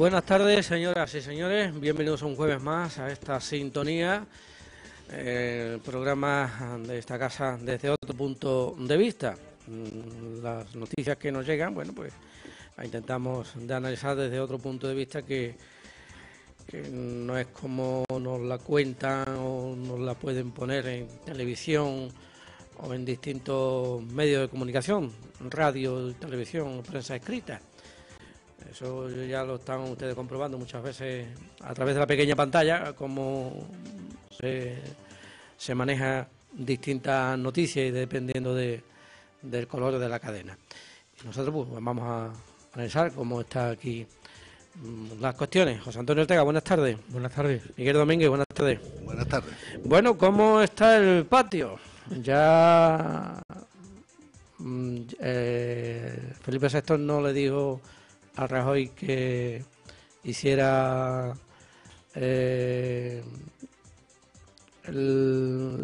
Buenas tardes, señoras y señores. Bienvenidos un jueves más a esta sintonía, el eh, programa de esta casa desde otro punto de vista. Mm, las noticias que nos llegan, bueno, pues intentamos de analizar desde otro punto de vista que, que no es como nos la cuentan o nos la pueden poner en televisión o en distintos medios de comunicación, radio, televisión, prensa escrita. Eso ya lo están ustedes comprobando muchas veces a través de la pequeña pantalla, cómo se, maneja distintas noticias y dependiendo de, del color de la cadena. nosotros pues, pues, vamos a analizar cómo están aquí mm, las cuestiones. José Antonio Ortega, buenas tardes. Buenas tardes. Miguel Domínguez, buenas tardes. Buenas tardes. Bueno, ¿cómo está el patio? Ya mm, eh, Felipe VI no le dijo a Rajoy que hiciera eh, el,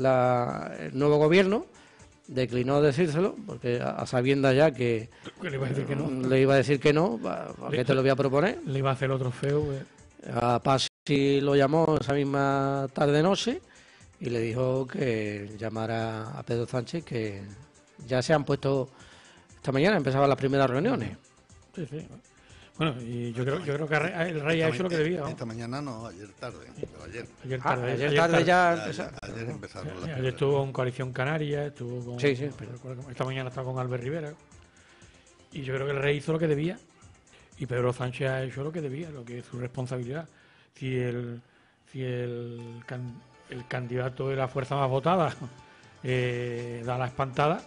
nuevo gobierno, declinó decírselo, porque a, ya que, le iba a decir que no. Mm, le a que qué te lo voy a proponer? Le iba a hacer otro feo. a eh. A Pasi lo llamó esa misma tarde-noche y le dijo que llamara a Pedro Sánchez, que ya se han puesto, esta mañana empezaban las primeras reuniones. Sí, sí. Bueno, y yo, creo, yo creo que el Rey ha hecho lo que debía. Esta mañana no, ayer tarde. ayer. Ayer tarde, ah, ayer, ya. Ayer, Ayer estuvo con Coalición Canaria, estuvo con. Sí, Esta mañana estaba con Albert Rivera. Y yo creo que el Rey hizo lo que debía. Y Pedro Sánchez ha hecho lo que debía, lo que es su responsabilidad. Si el, si el, candidato de la fuerza más votada eh, da la espantada,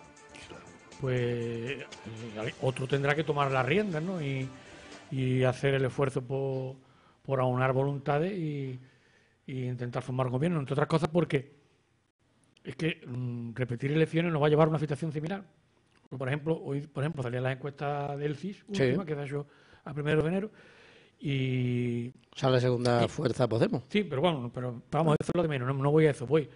pues eh, otro tendrá que tomar las riendas, ¿no? Y y hacer el esfuerzo por, por aunar voluntades y, intentar formar un gobierno, entre otras cosas porque es que mm, repetir elecciones nos va a llevar a una situación similar. Por ejemplo, hoy por ejemplo salían las encuestas del CIS, última, que se ha a primero de enero, y... O la segunda fuerza Podemos. Sí, pero bueno, pero vamos, a hacerlo de menos, no, no voy a eso, voy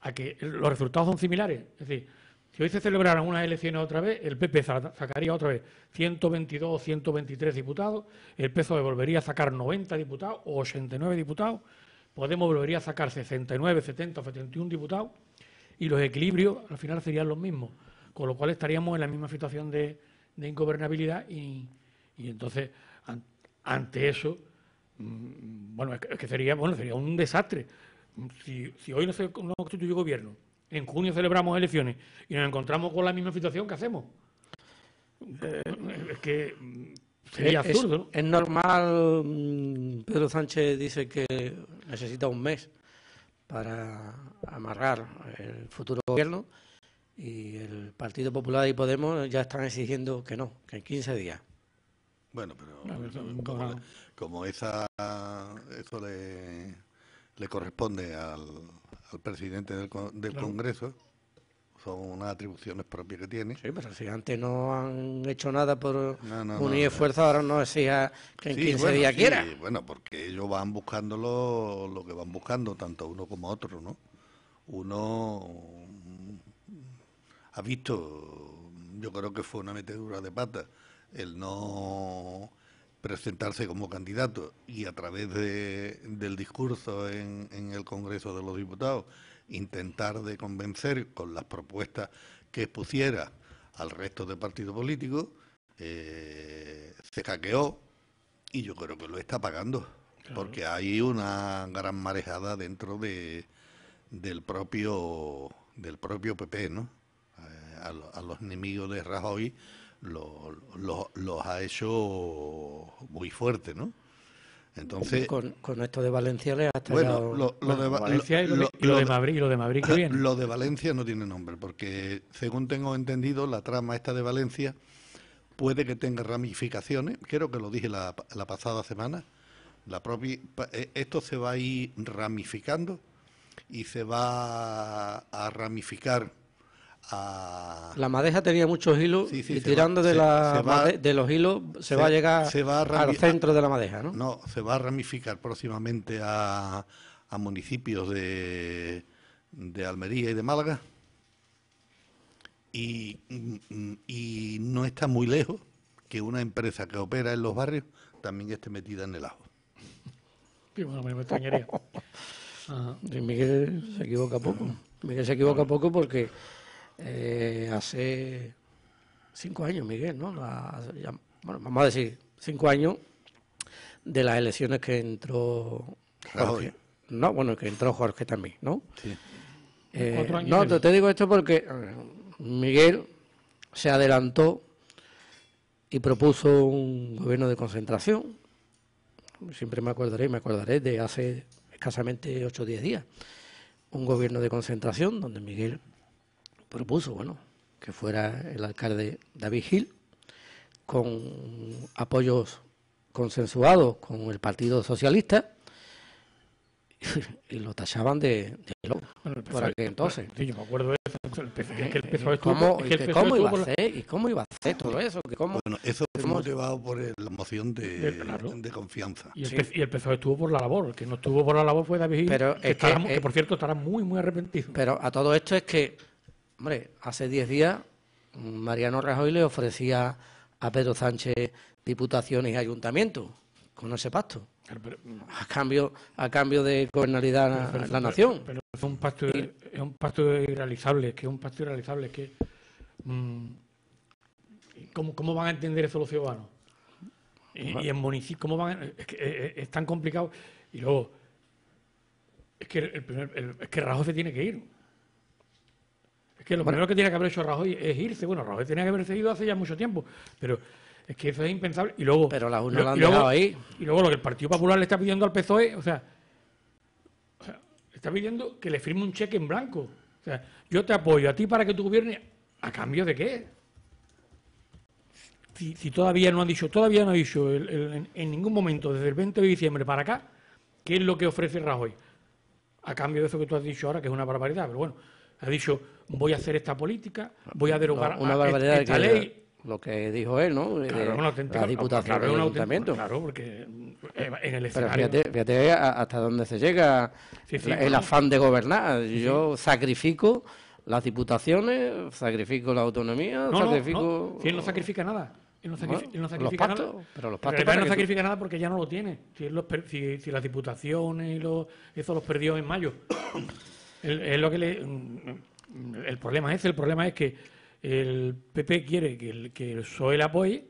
a que los resultados son similares. Es decir, si hoy se celebraran unas elecciones otra vez, el PP sacaría otra vez 122 o 123 diputados, el PSOE volvería a sacar 90 diputados o 89 diputados, Podemos volvería a sacar 69, 70 o 71 diputados y los equilibrios al final serían los mismos, con lo cual estaríamos en la misma situación de, ingobernabilidad y, entonces ante eso, mm, bueno, que sería, bueno, sería un desastre. Si, hoy no se constituye gobierno, en junio celebramos elecciones y nos encontramos con la misma situación, que hacemos? Eh, es que mm, sería absurdo. Es normal, mm, Pedro Sánchez dice que necesita un mes para amarrar el futuro gobierno y el Partido Popular y Podemos ya están exigiendo que no, que en 15 días. Bueno, pero como, esa, eso le corresponde al, al presidente del, Congreso. Son unas atribuciones propias que tiene. Sí, pero si antes no han hecho nada por unir ahora no decía que en 15 bueno, días sí, Bueno, porque ellos van buscando lo, que van buscando, tanto uno como otro, ¿no? Uno ha visto, yo creo que fue una metedura de pata, el no presentarse como candidato y a través del discurso en, el Congreso de los Diputados intentar de convencer con las propuestas que pusiera al resto de partidos políticos, eh, se hackeó y yo creo que lo está pagando, porque hay una gran marejada dentro de, del, propio, del propio PP, ¿no? Eh, a los enemigos de Rajoy lo, los ha hecho muy fuerte, ¿no? Entonces, con, esto de Valencia le ha bueno, lo, de Valencia y lo, de Madrid, lo de que Lo de Valencia no tiene nombre, porque según tengo entendido, la trama esta de Valencia puede que tenga ramificaciones, creo que lo dije la, pasada semana, la propia, eh, esto se va a ir ramificando y se va a ramificar la madeja tenía muchos hilos y tirando de, de los hilos se, va a llegar al centro de la madeja, ¿no? No, se va a ramificar próximamente a, municipios de, Almería y de Málaga. Y, no está muy lejos que una empresa que opera en los barrios también esté metida en el ajo. bueno, me extrañaría. Miguel se equivoca poco. Miguel se equivoca poco porque eh, hace cinco años, Miguel, ¿no? bueno, vamos a decir, cinco años de las elecciones que entró Jorge. No, bueno, que entró Jorge también, ¿no? Eh, no, te, digo esto porque eh, Miguel se adelantó y propuso un gobierno de concentración. Siempre me acordaré, me acordaré de hace escasamente ocho o 10 días. Un gobierno de concentración donde Miguel propuso bueno, que fuera el alcalde David Gil, con apoyos consensuados con el Partido Socialista, y lo tachaban de, loco entonces. yo me acuerdo de eso. ¿Cómo, iba a ser? ¿Y cómo iba a hacer todo eso? ¿Que cómo, bueno, eso fue por la moción de, de confianza. Y el, PSOE estuvo por la labor. El Que no estuvo por la labor fue David Pero que, por cierto, estará muy, muy arrepentido. Pero a todo esto es que Hombre, hace diez días Mariano Rajoy le ofrecía a Pedro Sánchez diputaciones y ayuntamientos con ese pacto. Mm, a cambio, a cambio de gobernabilidad en la nación. Pero, es un pacto, es un pacto irrealizable, que un pacto irrealizable, que mm, ¿cómo, van a entender eso los ciudadanos? Y, en municipios, eh, eh, es, tan complicado. Y luego, que es que Rajoy se tiene que ir. Es que lo primero que tiene que haber hecho Rajoy es irse. Bueno, Rajoy tenía que haberse ido hace ya mucho tiempo, pero es que eso es impensable. Y luego. Pero las lo, han ahí. Y luego lo que el Partido Popular le está pidiendo al PSOE, o sea, está pidiendo que le firme un cheque en blanco. O sea, yo te apoyo a ti para que tú gobiernes. ¿A cambio de qué? Si, todavía no han dicho, todavía no ha dicho en ningún momento, desde el 20 de diciembre para acá, qué es lo que ofrece Rajoy. A cambio de eso que tú has dicho ahora, que es una barbaridad, pero bueno, ha dicho voy a hacer esta política, voy a derogar no, una barbaridad esta, ley. Lo que dijo él, ¿no? la diputación claro, del ayuntamiento. Claro, porque eh, en el escenario... Pero fíjate, eh, hasta dónde se llega el afán de gobernar. Yo sacrifico las diputaciones, sacrifico la autonomía, no, sacrifico... No, no. Si él no sacrifica nada. Él no, sacrifica, los pactos, nada. Pero los pactos. no sacrifica nada porque ya no lo tiene. Si, los si, las diputaciones y eso los perdió en mayo. Es lo que le, el problema es, el problema es que el PP quiere que el, que el e apoye,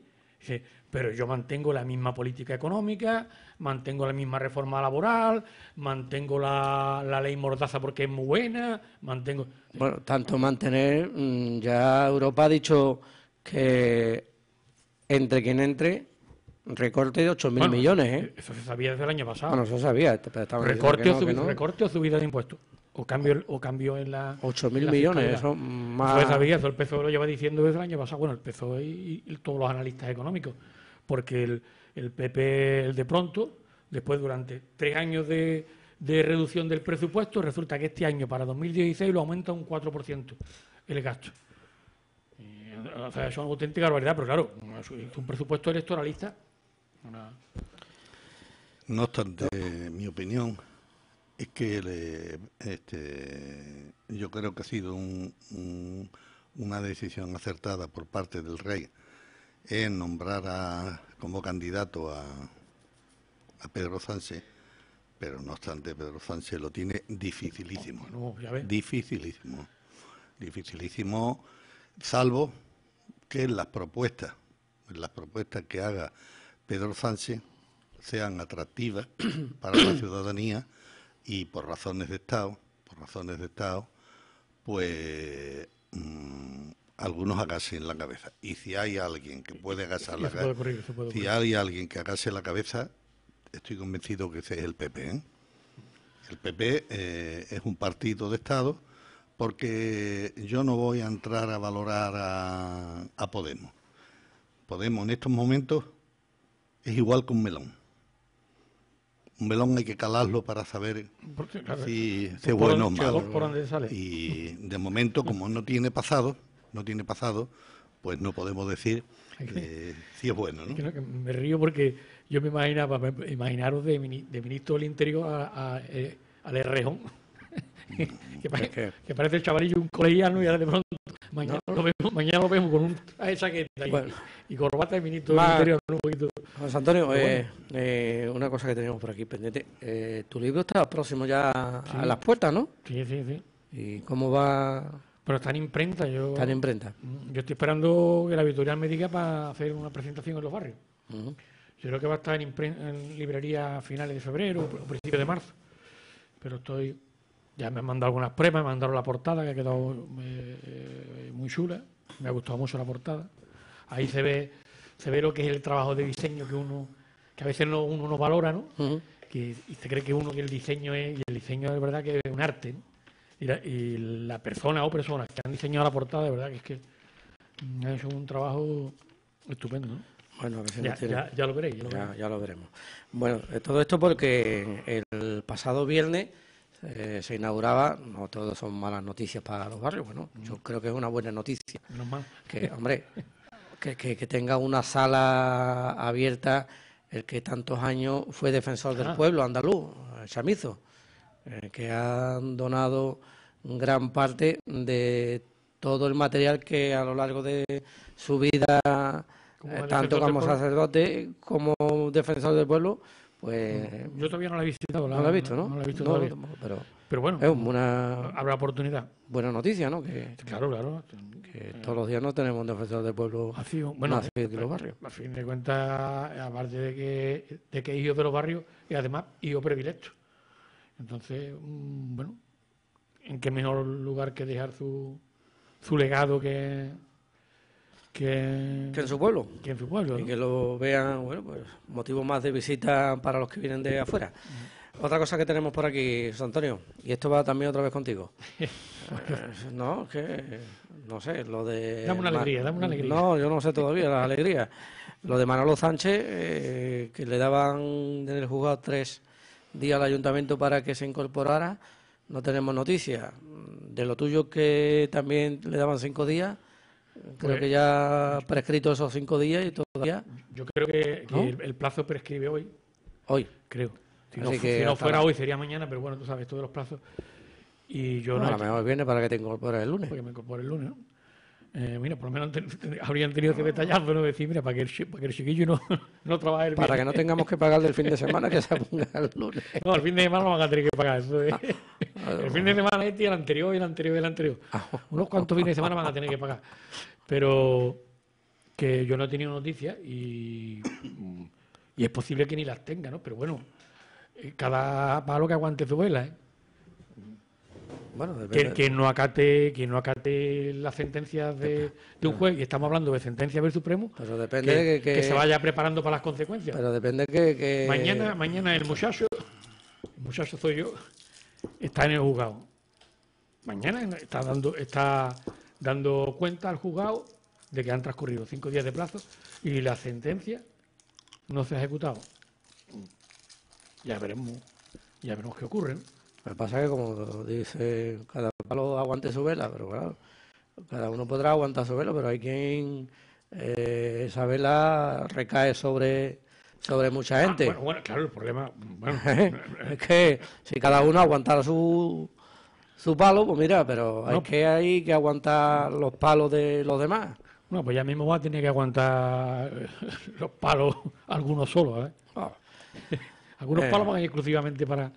pero yo mantengo la misma política económica, mantengo la misma reforma laboral, mantengo la, ley mordaza porque es muy buena, mantengo... Bueno, tanto mantener, mm, ya Europa ha dicho que entre quien entre recorte de 8.000 millones. ¿eh? Eso se sabía desde el año pasado. Bueno, se sabía. Pero recorte, no. recorte o subida de impuestos o cambio, o cambio en la. 8.000 millones, eso más. es el peso lo lleva diciendo desde el año pasado, bueno, el PSOE y, todos los analistas económicos, porque el, PP, el de pronto, después durante tres años de, reducción del presupuesto, resulta que este año, para 2016, lo aumenta un 4% el gasto. Eh, o sea, es una auténtica barbaridad, pero claro, es un presupuesto electoralista. No obstante, mi opinión es que este, yo creo que ha sido una decisión acertada por parte del rey en nombrar a, como candidato a, a Pedro Sánchez, pero no obstante Pedro Sánchez lo tiene dificilísimo. Oh, dificilísimo. Dificilísimo, salvo que las propuestas, las propuestas que haga Pedro Sánchez sean atractivas para la ciudadanía y por razones de Estado, por razones de Estado, pues mm, algunos agasen la cabeza. Y si hay alguien que puede agasar la cabeza, si hay alguien que agase la cabeza, estoy convencido que ese es el PP. ¿eh? El PP eh, es un partido de Estado porque yo no voy a entrar a valorar a, a Podemos. Podemos en estos momentos es igual que un melón un melón hay que calarlo para saber si es bueno o malo. Y de momento, como no tiene pasado, no tiene pasado, pues no podemos decir si es bueno. ¿no? me río porque yo me imaginaba, imaginaros de, ministro del Interior a, eh, al que, parece, el chavalillo un colegiano y ahora de pronto mañana, lo, vemos, mañana lo vemos con un Y chaqueta y, y, corbata de ministro interior un poquito. José Antonio, eh, eh, una cosa que tenemos por aquí pendiente. Eh, tu libro está próximo ya a las puertas, ¿no? Sí, sí, sí. ¿Y cómo va...? Pero está en imprenta. Yo, está en imprenta. Mm, yo estoy esperando que la editorial me diga para hacer una presentación en los barrios. Yo creo que va a estar en, en librería a finales de febrero o principios de marzo. Pero estoy ya me han mandado algunas pruebas, me mandaron la portada que ha quedado eh, muy chula, me ha gustado mucho la portada. Ahí se ve, se ve lo que es el trabajo de diseño que uno, que a veces no, uno no valora, ¿no? y se cree que uno que el diseño es, y el diseño es verdad que es un arte, y, la, persona o personas que han diseñado la portada, de verdad que es que han mm, hecho un trabajo estupendo, ¿no? Bueno, a ya, ya, lo veréis. Ya lo, veremos. lo veremos. Bueno, eh, todo esto porque el pasado viernes eh, se inauguraba, no todo son malas noticias para los barrios, bueno, mm. yo creo que es una buena noticia. Que, hombre, que, tenga una sala abierta el que tantos años fue defensor del ah. pueblo andaluz, Chamizo, eh, que ha donado gran parte de todo el material que a lo largo de su vida, eh, tanto como sacerdote como defensor del pueblo, pues, Yo todavía no la he visitado. no la he visto, ¿no? No, la he visto todavía. pero, bueno, es una, habrá oportunidad. Buena noticia, ¿no? Que, claro, claro. Que todos los días no tenemos un defensor del pueblo bueno, de los barrios. A fin de cuentas, aparte de que, de que hijo de los barrios, y además hijo predilecto. Entonces, mm, bueno, ¿en qué mejor lugar que dejar su, su legado que que, en su pueblo. Que Y que lo vean, bueno, pues motivo más de visita para los que vienen de afuera. Otra cosa que tenemos por aquí, Antonio, y esto va también otra vez contigo. Eh, no, que, no sé, lo de... Dame una alegría, dame una alegría. No, yo no sé todavía la alegría. Lo de Manolo Sánchez, eh, que le daban en el juzgado tres días al ayuntamiento para que se incorporara, no tenemos noticia De lo tuyo que también le daban cinco días, Creo pues que ya prescrito esos cinco días y todavía. Yo creo que, el, plazo prescribe hoy. Hoy. Creo. Si, no, fuera hoy sería mañana, pero bueno, tú sabes, todos los plazos. Y yo no. a lo mejor viene para que te incorpores el lunes. Porque me incorpore el lunes, ¿no? Eh, mira, por lo menos habrían tenido que detallarlo, ¿no? Decir, mira, para que el, para que el chiquillo no, no trabaje el Para que no tengamos que pagar del fin de semana, que se ponga el lunes. No, el fin de semana van a tener que pagar. Eso ¿eh? ah, el fin de semana este y el anterior, y el anterior, y el anterior. Ah, Unos cuantos fines de semana van a tener que pagar. Pero que yo no he tenido noticias y, y es posible que ni las tenga, ¿no? Pero bueno, eh, cada palo que aguante su vela, ¿eh? que, quien no acate, quien no acate las sentencias de, un juez, y estamos hablando de sentencia del Supremo, depende que, se vaya preparando para las consecuencias. Pero depende que, mañana, mañana el muchacho, el muchacho soy yo, está en el juzgado. Mañana está dando, está dando cuenta al juzgado de que han transcurrido cinco días de plazo y la sentencia no se ha ejecutado. Ya veremos, ya veremos qué ocurre. Lo que pasa es que, como dice, cada palo aguante su vela, pero claro, cada uno podrá aguantar su vela, pero hay quien eh, esa vela recae sobre, sobre mucha ah, gente. bueno, claro, el problema. es que si cada uno aguantara su, su palo, pues mira, pero que hay que aguantar los palos de los demás. No, pues ya mismo va a tener que aguantar los palos, algunos solos, ¿eh? Ah. algunos eh. palos van exclusivamente para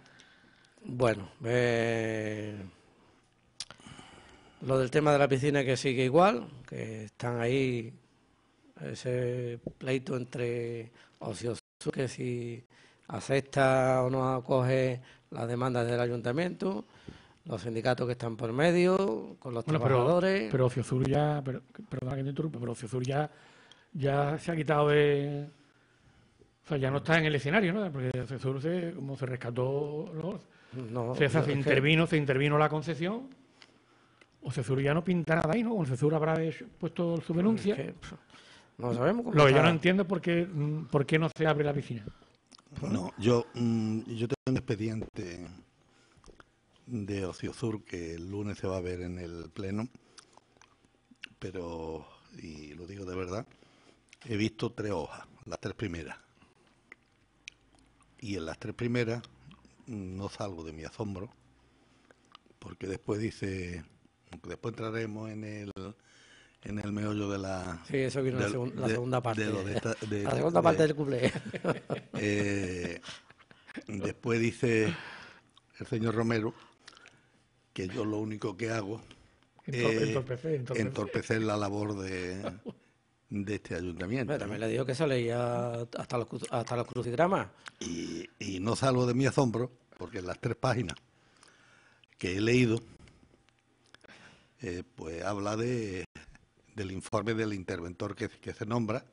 bueno, eh, lo del tema de la piscina que sigue igual, que están ahí ese pleito entre Sur, que si acepta o no acoge las demandas del ayuntamiento, los sindicatos que están por medio, con los trabajadores. Pero, Ocio Sur ya, perdona que te interrumpa, pero ya, ya se ha quitado de. O sea, ya no está en el escenario, ¿no? Porque Sur se, como se rescató, no, se intervino, la concesión. O Cesur ya no pinta ahí, ¿no? O Cesur habrá puesto su denuncia. Pues, no sabemos Lo que yo no entiendo es por qué, mm, por qué no se abre la piscina. No, yo, mm, yo tengo un expediente de Ocio Sur que el lunes se va a ver en el Pleno, pero, y lo digo de verdad, he visto tres hojas, las tres primeras. Y en las tres primeras no salgo de mi asombro, porque después dice, después entraremos en el en el meollo de la sí eso vino la, segunda parte la segunda parte del cumpleaños. Eh, después dice el señor Romero que yo lo único que hago es entorpecer la labor de de este ayuntamiento. Pero también le digo que se leía hasta los, hasta crucigramas. Y, no salgo de mi asombro, porque en las tres páginas que he leído, eh, pues habla de, del informe del interventor que, que, se nombra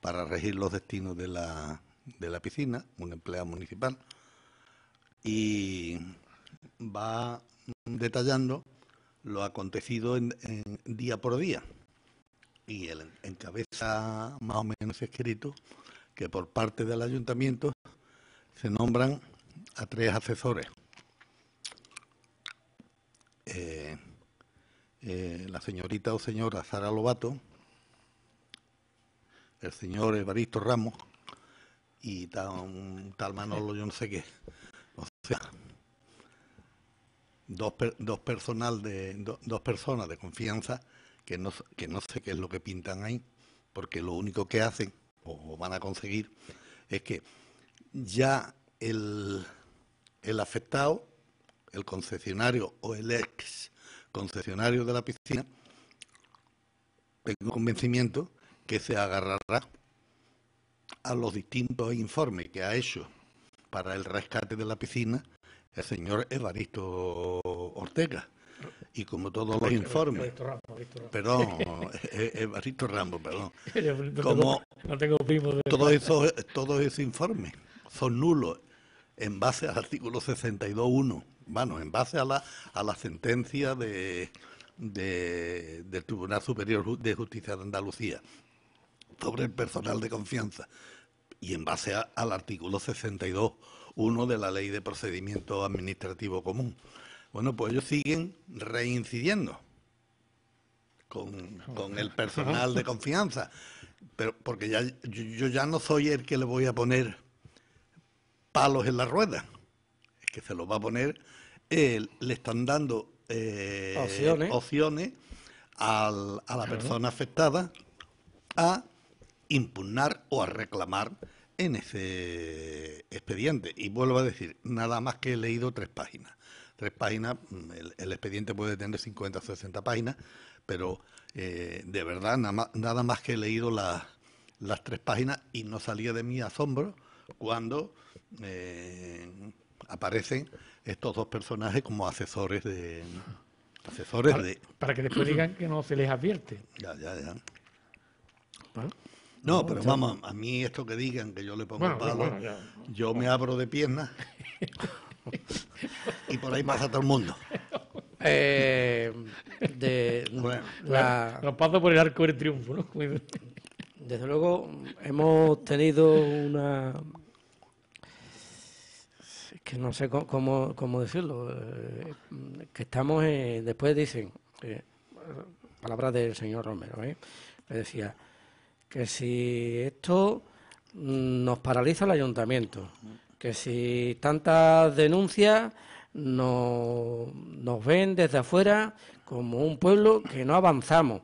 para regir los destinos de la, de la piscina, un empleado municipal, y va detallando lo acontecido en, día por día y él encabeza más o menos escrito que por parte del ayuntamiento se nombran a tres asesores. Eh, eh, la señorita o señora Sara Lobato, el señor Evaristo Ramos y tal, Manolo yo no sé qué. O sea, dos, dos, personal de, dos personas de confianza que no, sé qué es lo que pintan ahí, porque lo único que hacen o van a conseguir es que ya el, el afectado, el concesionario o el ex concesionario de la piscina, tengo convencimiento que se agarrará a los distintos informes que ha hecho para el rescate de la piscina el señor Evaristo Ortega y como todos los informes. Perdón, Evaristo Rambo, perdón. Como todos esos, todos informes son nulos en base al artículo 62.1, bueno, en base a la, a la sentencia de, de, del Tribunal Superior de Justicia de Andalucía sobre el personal de confianza y en base al artículo 62.1 de la Ley de Procedimiento Administrativo Común. Bueno, pues ellos siguen reincidiendo con, el personal de confianza, pero porque ya, yo, ya no soy el que le voy a poner palos en la rueda, es que se los va a poner, eh, le están dando eh, opciones, a la persona afectada a impugnar o a reclamar en ese expediente. Y vuelvo a decir, nada más que he leído tres páginas tres páginas, mm, el, expediente puede tener 50 o 60 páginas, pero eh, de verdad nada más que he leído las tres páginas y no salía de mi asombro cuando eh, aparecen estos dos personajes como asesores de... Asesores para, de... Para que después digan que no se les advierte. Ya, ya, ya. Ah. No, pero vamos, a mí esto que digan, que yo le pongo palo, yo me abro de piernas y por ahí más a todo el mundo. Eh, de, por el arco del triunfo, Desde luego hemos tenido una... que no sé cómo, decirlo, eh, que estamos, después dicen, eh, palabras del señor Romero, le ¿eh? decía, que si esto mm, nos paraliza el ayuntamiento, que si tantas denuncias nos, ven desde afuera como un pueblo que no avanzamos.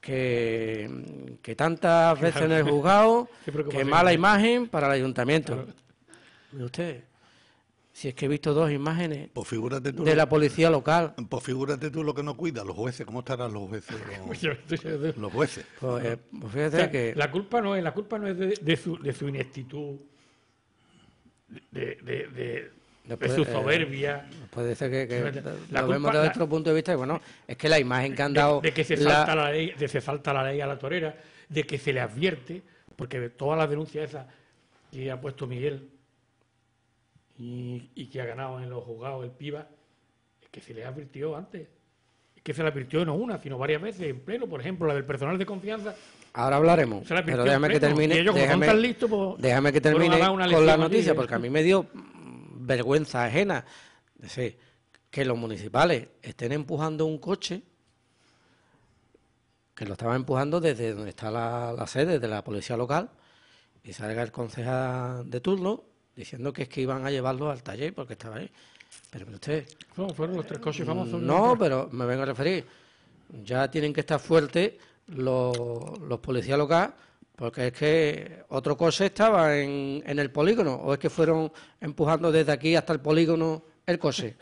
Que, que, tantas veces en el juzgado, que mala ¿eh? imagen para el ayuntamiento. usted, si es que he visto dos imágenes pues de la policía local. Pues figúrate tú lo que no cuida, los jueces, ¿cómo estarán los jueces? Pues los, jueces. Pues, eh, la culpa no es, la culpa no es de, su, de su ineptitud de, su eh, soberbia. puede ser que, la vemos desde otro punto de vista, bueno, es que la imagen que han dado. De, que se salta, la, ley, se la ley a la torera, de que se le advierte, porque todas las denuncias esas que ha puesto Miguel y, y, que ha ganado en los juzgados el PIBA, es que se le advirtió antes. Es que se le advirtió no una, sino varias veces en pleno, por ejemplo, la del personal de confianza, Ahora hablaremos. Pero déjame que termine. Pues, déjame, que pues, termine con la noticia, porque a mí me dio vergüenza ajena que los municipales estén empujando un coche que lo estaban empujando desde donde está la, sede de la policía local y salga el concejal de turno diciendo que es que iban a llevarlo al taller porque estaba ahí. Pero, pero usted... No, fueron los tres coches famosos. Mm, no, pero me vengo a referir. Ya tienen que estar fuertes los, policías locales, porque es que otro coche estaba en, el polígono, o es que fueron empujando desde aquí hasta el polígono el coche.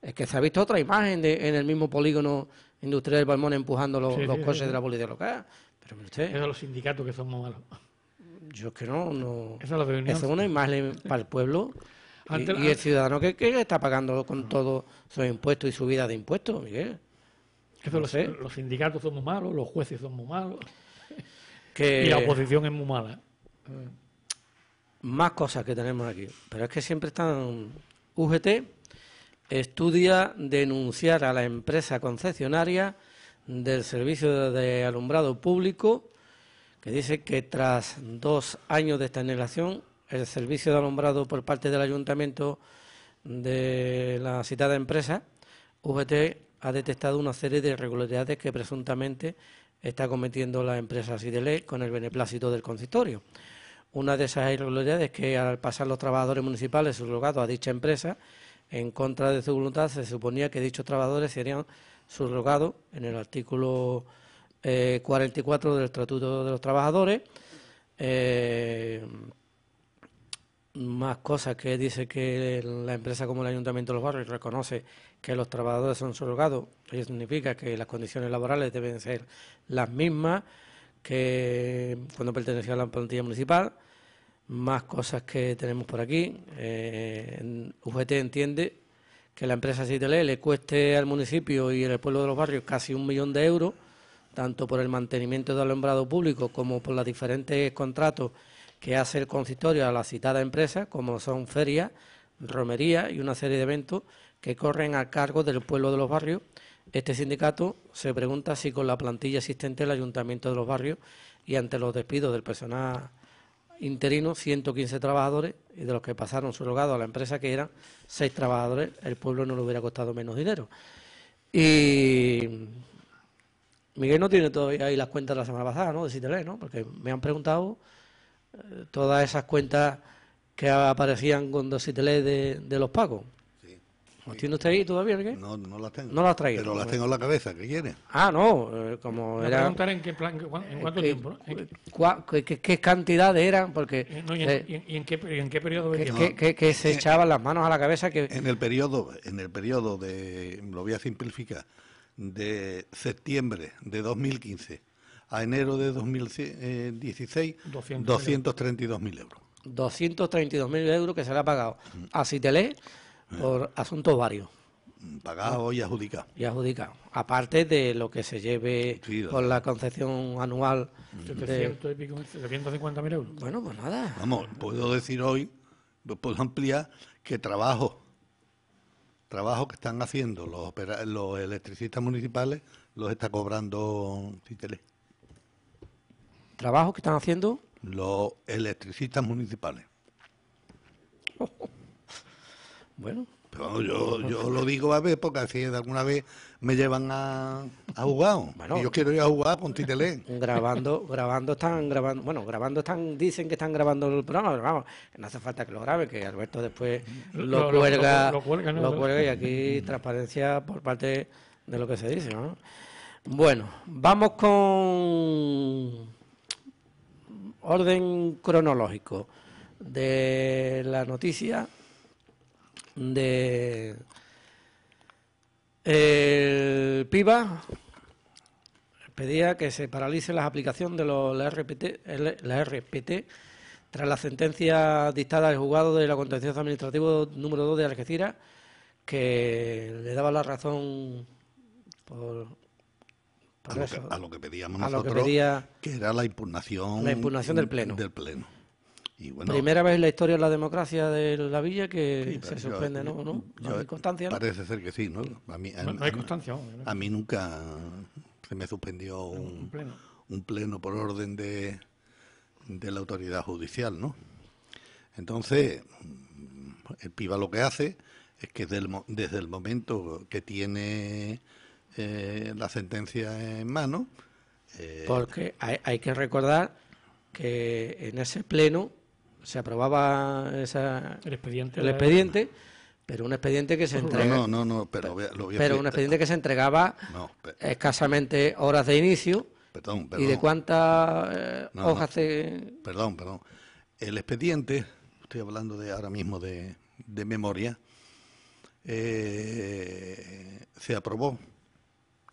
Es que se ha visto otra imagen en el mismo polígono industrial del Balmón empujando los, coches de la policía local. Pero usted. Esos los sindicatos que son malos. Yo es que no. no es, una imagen para el pueblo. y, el ciudadano que, que está pagando con todos sus impuestos y su vida de impuestos, Miguel. Eso lo sé. Los sindicatos son muy malos, los jueces son muy malos. Y la oposición es muy mala. Más cosas que tenemos aquí. Pero es que siempre están. UGT estudia denunciar a la empresa concesionaria del servicio de alumbrado público que dice que tras dos años de esta el servicio de alumbrado por parte del ayuntamiento de la citada empresa, UGT ha detectado una serie de irregularidades que presuntamente está cometiendo la empresa Sidelé con el beneplácito del consistorio. Una de esas irregularidades es que al pasar los trabajadores municipales subrogados a dicha empresa, en contra de su voluntad, se suponía que dichos trabajadores serían subrogados en el artículo 44 eh, del Estatuto de los Trabajadores. Eh, más cosas que dice que la empresa como el Ayuntamiento de los Barrios reconoce que los trabajadores son subrogados, eso significa que las condiciones laborales deben ser las mismas que cuando pertenecía a la plantilla municipal, más cosas que tenemos por aquí. Eh, UGT entiende que la empresa Citele le cueste al municipio y al pueblo de los barrios casi un millón de euros, tanto por el mantenimiento del alumbrado público como por los diferentes contratos que hace el consistorio a la citada empresa, como son ferias, romerías y una serie de eventos que corren a cargo del pueblo de los barrios. Este sindicato se pregunta si con la plantilla existente del Ayuntamiento de los Barrios y ante los despidos del personal interino, 115 trabajadores, y de los que pasaron su logado a la empresa que eran 6 trabajadores, el pueblo no le hubiera costado menos dinero. Y Miguel no tiene todavía ahí las cuentas de la semana pasada, ¿no? De ¿no? Porque me han preguntado todas esas cuentas que aparecían con te de, de los pagos. ¿Las pues tiene usted ahí todavía? ¿qué? No, no las tengo. No las traigo. Pero las tengo en la cabeza, ¿qué quiere? Ah, no, eh, como era... preguntar en qué plan, en cuánto eh, tiempo, eh, qué, qué, cantidades eran? Porque... y, en, qué, en qué periodo... venía que, se echaban las manos a la cabeza que... En el periodo, en el periodo de, lo voy a simplificar, de septiembre de 2015 a enero de 2016 232.000 euros. 232.000 euros que se le ha pagado a Citelé mm. por asuntos varios. Mm, pagado y adjudicado. Y adjudicado. Aparte de lo que se lleve con por la concepción anual. Mm. de... 750.000 euros. Bueno, pues nada. Vamos, puedo decir hoy, puedo ampliar que trabajo, trabajo que están haciendo los, electricistas municipales los está cobrando Citelé trabajo que están haciendo? Los electricistas municipales. bueno. Pero yo, lo digo a ver, porque así alguna vez me llevan a, a jugar. yo quiero ir a jugar con Titelé. Grabando, grabando están, grabando, bueno, grabando están, dicen que están grabando el programa, pero vamos, no hace falta que lo grabe, que Alberto después lo, cuelga, lo cuelga y aquí transparencia por parte de lo que se dice, Bueno, vamos con orden cronológico de la noticia de eh, el PIBA pedía que se paralice la aplicación de la, RPT, tras la sentencia dictada al juzgado de la contención administrativa número 2 de Algeciras que le daba la razón por a lo, que, pedíamos nosotros, que, era la impugnación, la impugnación del pleno. Del pleno. Primera vez en la historia de la democracia de la villa que se suspende, ¿no? ¿no? hay constancia. Parece ser que sí, ¿no? A mí, no, hay constancia. A mí nunca se me suspendió un, pleno. por orden de, de la autoridad judicial, ¿no? Entonces, el PIBA lo que hace es que desde el momento que tiene eh, la sentencia en mano. Eh, Porque hay, que recordar que en ese pleno se aprobaba esa, el expediente, el expediente pero un expediente que se entregaba. pero, un expediente que se entregaba escasamente horas de inicio. ¿Y de cuántas eh, hojas de... Perdón, perdón. El expediente, estoy hablando de ahora mismo de, memoria, se aprobó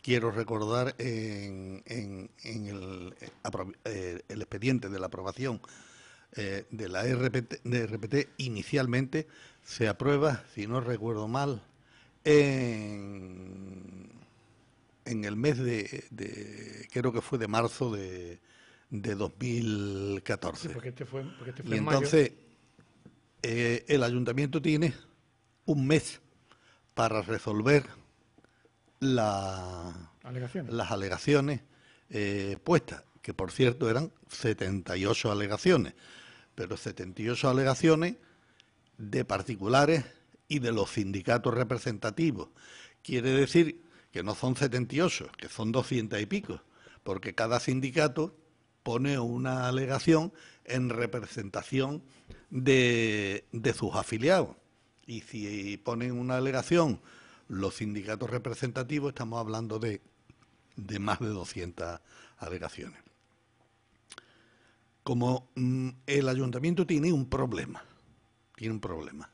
quiero recordar en, eh, el, expediente de la aprobación eh, de la RPT, inicialmente se aprueba, si no recuerdo mal, en, el mes de, creo que fue de marzo de, 2014. Sí, este este y entonces eh, el ayuntamiento tiene un mes para resolver las alegaciones eh, puestas, que por cierto eran 78 alegaciones, pero 78 alegaciones de particulares y de los sindicatos representativos. Quiere decir que no son 78, que son 200 y pico, porque cada sindicato pone una alegación en representación de, de sus afiliados. Y si ponen una alegación los sindicatos representativos, estamos hablando de, de más de 200 alegaciones. Como mm, el ayuntamiento tiene un problema, tiene un problema.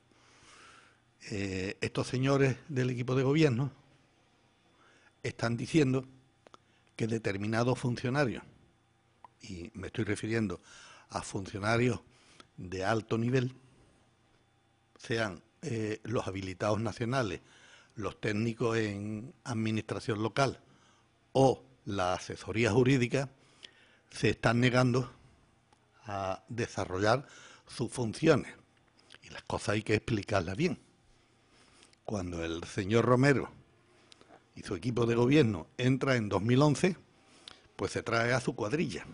Eh, estos señores del equipo de gobierno están diciendo que determinados funcionarios, y me estoy refiriendo a funcionarios de alto nivel, sean eh, los habilitados nacionales, los técnicos en administración local o la asesoría jurídica se están negando a desarrollar sus funciones. Y las cosas hay que explicarlas bien. Cuando el señor Romero y su equipo de gobierno entra en 2011, pues se trae a su cuadrilla.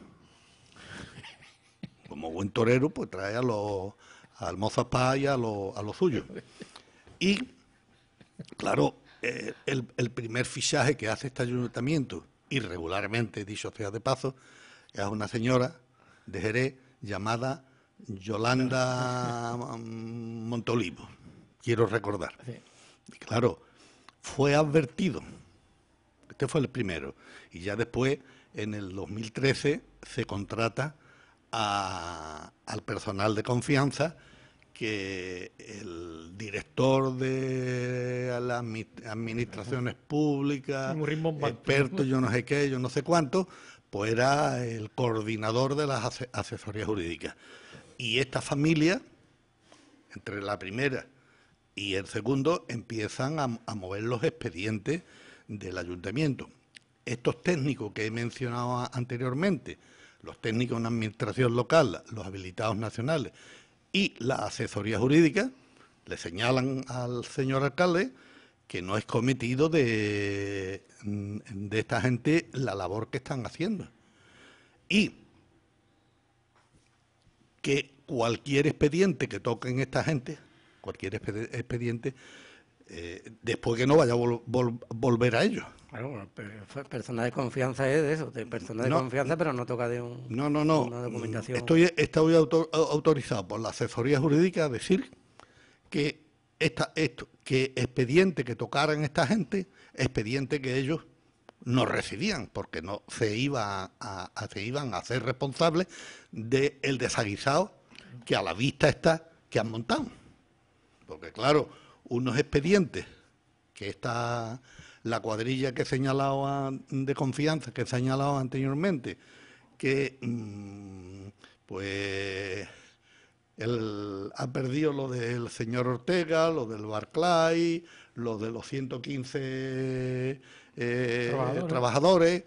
Como buen torero, pues trae a los almozas y a los lo suyos. Y Claro, eh, el, primer fichaje que hace este ayuntamiento, irregularmente, dicho sea de paso, es una señora de Jerez llamada Yolanda Montolivo, quiero recordar. claro, fue advertido. Este fue el primero. Y ya después, en el 2013, se contrata al personal de confianza que el director de las administraciones públicas, experto, yo no sé qué, yo no sé cuánto, pues era el coordinador de las asesorías jurídicas. Y esta familia, entre la primera y el segundo, empiezan a, a mover los expedientes del ayuntamiento. Estos técnicos que he mencionado anteriormente, los técnicos en administración local, los habilitados nacionales y la asesoría jurídica le señalan al señor alcalde que no es cometido de, mm, de esta gente la labor que están haciendo. Y que cualquier expediente que toquen esta gente, cualquier expediente, eh, después que no vaya a volver a ellos... Claro, persona de confianza es de eso, persona de confianza, pero no toca de un, no, no, no. documentación. Estoy, autorizado por la asesoría jurídica a decir que, esta, esto, que expediente que tocaran esta gente, expediente que ellos no recibían, porque no se, iba a, se iban a hacer responsables ...de el desaguisado que a la vista está que han montado. Porque claro, unos expedientes que está la cuadrilla que he señalado de confianza, que he señalado anteriormente, que mm, pues ha perdido lo del señor Ortega, lo del Barclay, lo de los 115 eh, trabajadores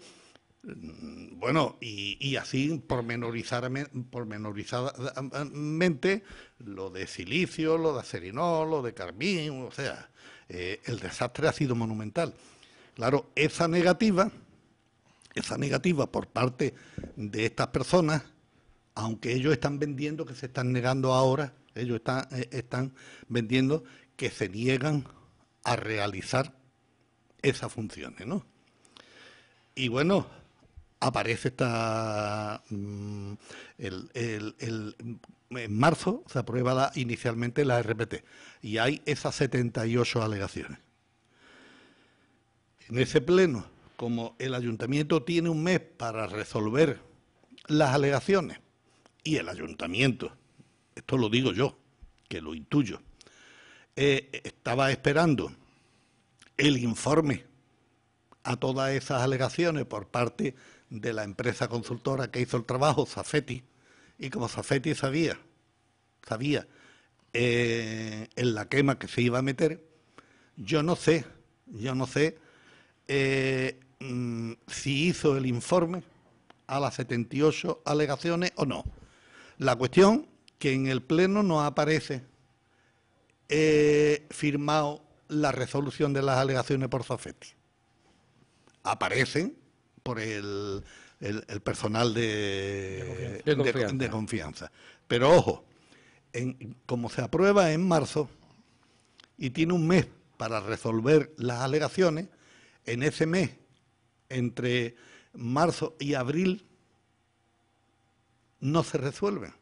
Mm, bueno, y, así pormenorizadamente lo de silicio, lo de acerinol, lo de carbín, o sea, eh, el desastre ha sido monumental. Claro, esa negativa, esa negativa por parte de estas personas, aunque ellos están vendiendo que se están negando ahora, ellos están, eh, están vendiendo que se niegan a realizar esas funciones, ¿no? Y bueno, aparece esta. Mm, en marzo se aprueba inicialmente la RPT y hay esas 78 alegaciones. En ese pleno, como el ayuntamiento tiene un mes para resolver las alegaciones y el ayuntamiento, esto lo digo yo, que lo intuyo, eh, estaba esperando el informe a todas esas alegaciones por parte de la empresa consultora que hizo el trabajo, Safeti, y como Safeti sabía, sabía eh, en la quema que se iba a meter, yo no sé, yo no sé eh, mm, si hizo el informe a las 78 alegaciones o no. La cuestión que en el Pleno no aparece eh, firmado la resolución de las alegaciones por Zafeti aparecen por el, personal de, de, confianza. Pero ojo, como se aprueba en marzo y tiene un mes para resolver las alegaciones, en ese mes, entre marzo y abril, no se resuelven.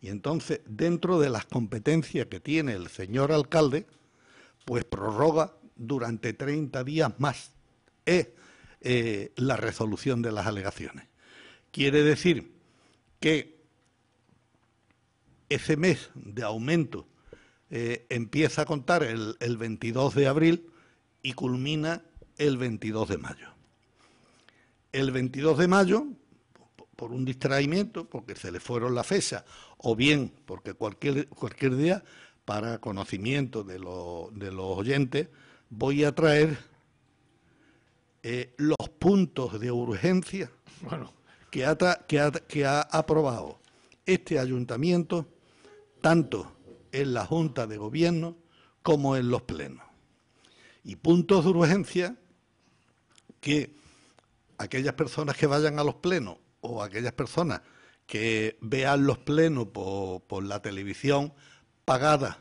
Y entonces, dentro de las competencias que tiene el señor alcalde, pues prorroga durante 30 días más. Es eh, la resolución de las alegaciones. Quiere decir que ese mes de aumento eh, empieza a contar el, 22 de abril y culmina el 22 de mayo. El 22 de mayo, por un distraimiento, porque se le fueron las fechas, o bien porque cualquier, día, para conocimiento de, lo, de los oyentes, voy a traer eh, los puntos de urgencia que, ha aprobado este ayuntamiento, tanto en la Junta de Gobierno como en los plenos. Y puntos de urgencia que aquellas personas que vayan a los plenos o aquellas personas que vean los plenos por, la televisión pagada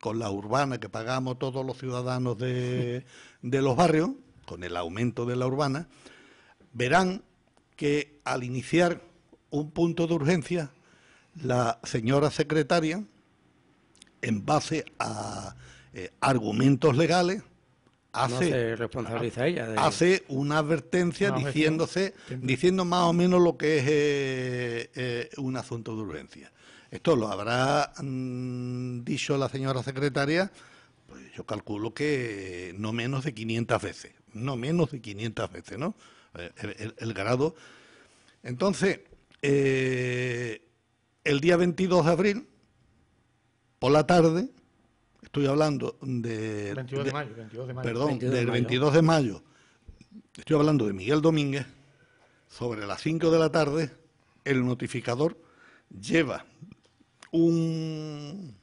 con la urbana que pagamos todos los ciudadanos de los barrios, con el aumento de la urbana, verán que al iniciar un punto de urgencia, la señora secretaria, en base a eh, argumentos legales, hace, ella hace una advertencia diciéndose, diciendo más o menos lo que es eh, eh, un asunto de urgencia. Esto lo habrá mm, dicho la señora secretaria, pues yo calculo que no menos de 500 veces no menos de 500 veces, ¿no? Eh, el, grado. Entonces, eh, el día 22 de abril, por la tarde, estoy hablando de... 22 de, mayo, 22 de mayo. Perdón, del 22 de mayo. Estoy hablando de Miguel Domínguez. Sobre las 5 de la tarde, el notificador lleva un,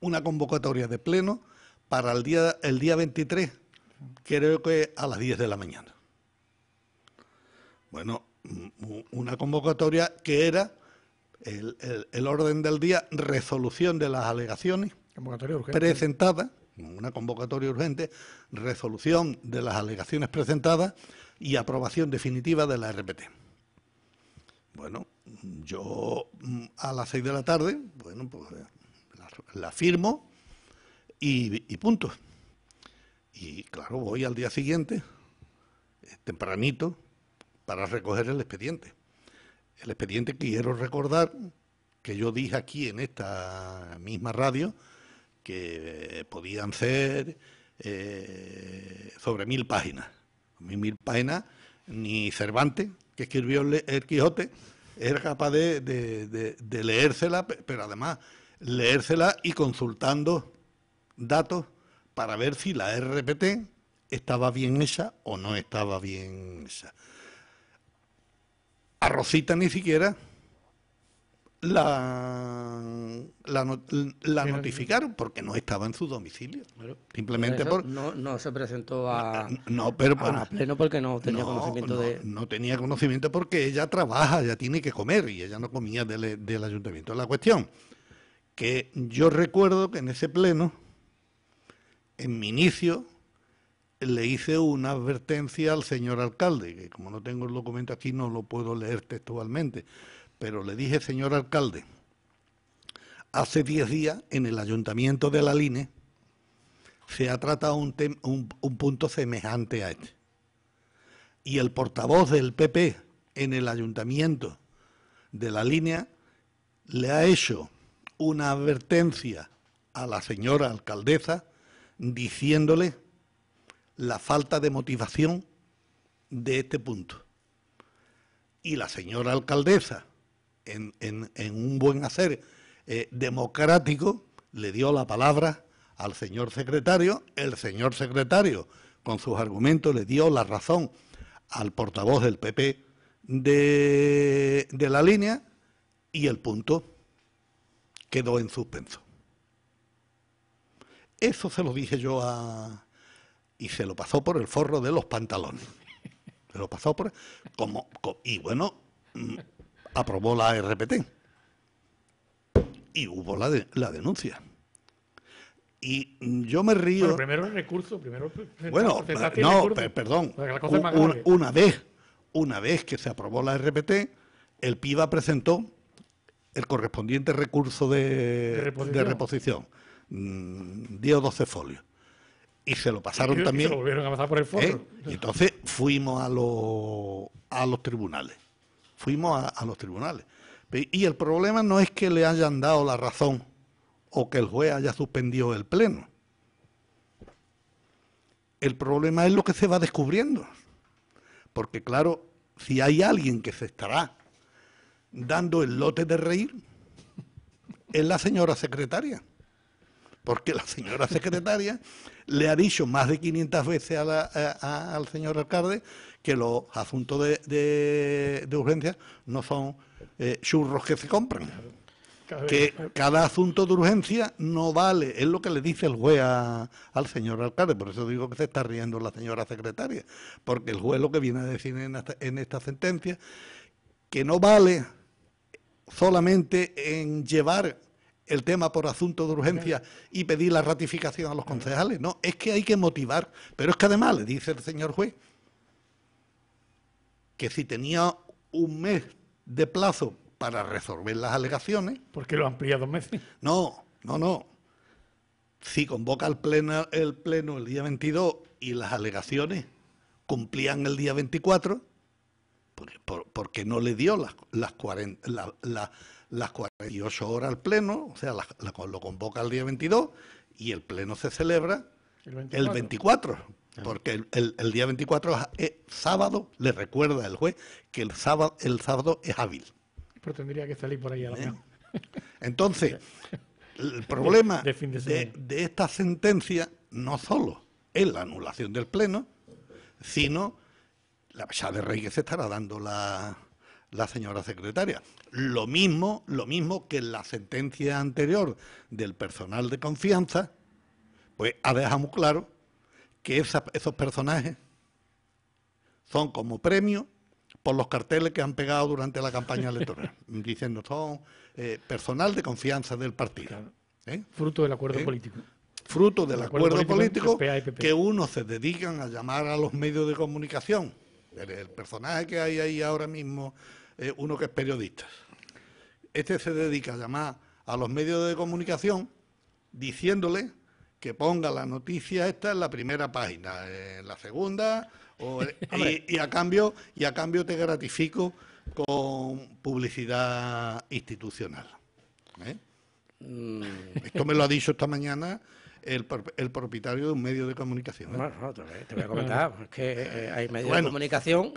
una convocatoria de pleno para el día, el día 23 creo que a las 10 de la mañana. Bueno, mm, mm, una convocatoria que era el, orden del día, resolución de las alegaciones presentadas, una convocatoria urgente, resolución de las alegaciones presentadas y aprobación definitiva de la RPT. Bueno, yo mm, a las 6 de la tarde, bueno, pues eh, la, firmo y, y punto. Y claro, voy al día siguiente, eh, tempranito, para recoger el expediente. El expediente quiero recordar que yo dije aquí en esta misma radio que eh, podían ser eh, sobre mil páginas. Mil páginas, ni Cervantes, que escribió el Quijote, era capaz de, de, de leérsela, pero además leérsela y consultando datos para ver si la RPT estaba bien esa o no estaba bien esa. A Rosita ni siquiera la, la, notificaron porque no estaba en su domicilio. Simplemente por. No, no, se presentó a, no, pero, pleno porque no tenía conocimiento de. No tenía conocimiento porque ella trabaja, ella tiene que comer y ella no comía del, del ayuntamiento. La cuestión que yo recuerdo que en ese pleno en mi inicio le hice una advertencia al señor alcalde, que como no tengo el documento aquí no lo puedo leer textualmente, pero le dije, señor alcalde, hace diez días en el ayuntamiento de la Línea se ha tratado un, un punto semejante a este. Y el portavoz del PP en el ayuntamiento de la línea le ha hecho una advertencia a la señora alcaldesa diciéndole la falta de motivación de este punto. Y la señora alcaldesa, en, un buen hacer eh, democrático, le dio la palabra al señor secretario, el señor secretario, con sus argumentos, le dio la razón al portavoz del PP de la línea y el punto quedó en suspenso. Eso se lo dije yo a... Y se lo pasó por el forro de los pantalones. Se lo pasó por... Como, y bueno, mm, aprobó la RPT. Y hubo la, denuncia. Y mm, yo me río. Bueno, primero el recurso, primero. bueno, no, perdón. Una, vez, una vez que se aprobó la RPT, el PIBA presentó el correspondiente recurso de reposición. 10 o 12 folios. Y se lo pasaron también. volvieron a pasar por el ¿eh? Y entonces fuimos a, los a los tribunales. Fuimos a los tribunales. Y el problema no es que le hayan dado la razón o que el juez haya suspendido el pleno. El problema es lo que se va descubriendo. Porque claro, si hay alguien que se estará dando el lote de reír, es la señora secretaria porque la señora secretaria le ha dicho más de 500 veces al señor alcalde que los asuntos de, urgencia no son eh, churros que se compran. Que cada asunto de urgencia no vale, es lo que le dice el juez al señor alcalde, por eso digo que se está riendo la señora secretaria, porque el juez lo que viene a decir en esta, en esta sentencia, que no vale solamente en llevar el tema por asunto de urgencia y pedir la ratificación a los concejales. No, es que hay que motivar. Pero es que además le dice el señor juez que si tenía un mes de plazo para resolver las alegaciones. ¿Por qué lo amplía dos meses? No, no, no. Si convoca el pleno, el pleno el día 22 y las alegaciones cumplían el día 24, porque, por, qué no le dio las, las las 48 horas al Pleno, o sea, la, lo convoca el día 22 y el Pleno se celebra el 24, ah. porque el, día 24 es sábado, le recuerda el juez que el sábado, el sábado es hábil. Pero tendría que salir por ahí a la ¿Eh? Entonces, el problema de, esta sentencia no solo es la anulación del Pleno, sino la ya de rey que se estará dando la, la señora secretaria. Lo mismo, lo mismo que en la sentencia anterior del personal de confianza, pues ha dejado muy claro que esos personajes son como premio por los carteles que han pegado durante la campaña electoral, diciendo son eh, personal de confianza del partido. ¿eh? Fruto del acuerdo ¿Eh? político. Fruto del acuerdo, político, que uno se dedican a llamar a los medios de comunicación. el personaje que hay ahí ahora mismo eh, uno que es periodista. Este se dedica a llamar a los medios de comunicación diciéndole que ponga la noticia esta en la primera página, en la segunda, eh, y, a cambio, y a cambio te gratifico con publicidad institucional. ¿eh? Mm. Esto me lo ha dicho esta mañana el, propietario de un medio de comunicación. ¿eh? no, te, voy a comentar, es que hay medios de comunicación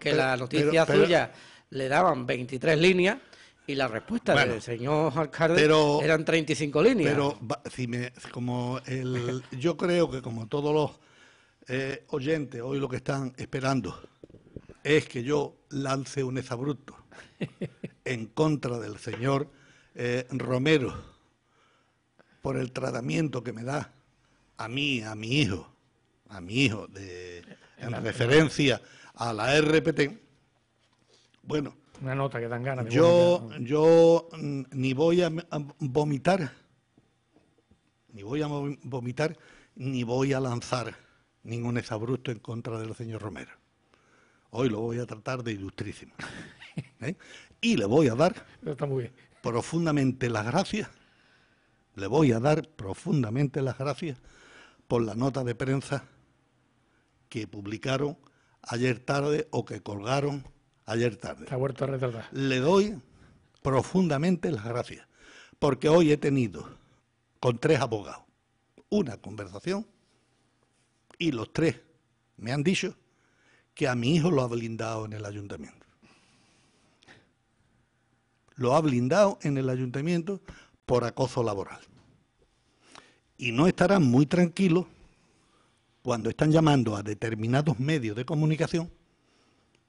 que, la noticia suya le daban 23 líneas y la respuesta del señor alcalde eran 35 líneas. Pero si como el, yo creo que como todos los eh, oyentes hoy lo que están esperando es que yo lance un exabrupto en contra del señor eh, Romero por el tratamiento que me da a mí, a mi hijo, a mi hijo, de, eh, en, referencia a la RPT bueno. Una nota que dan ganas. yo, mm, ni voy a vomitar, ni voy a vomitar, ni voy a lanzar ningún exabrupto en contra del señor Romero. Hoy lo voy a tratar de ilustrísimo. ¿eh? Y le voy a dar profundamente las gracias, le voy a dar profundamente las gracias por la nota de prensa que publicaron ayer tarde o que colgaron ayer tarde. Le doy profundamente las gracias, porque hoy he tenido con tres abogados una conversación y los tres me han dicho que a mi hijo lo ha blindado en el ayuntamiento. Lo ha blindado en el ayuntamiento por acoso laboral. Y no estarán muy tranquilos cuando están llamando a determinados medios de comunicación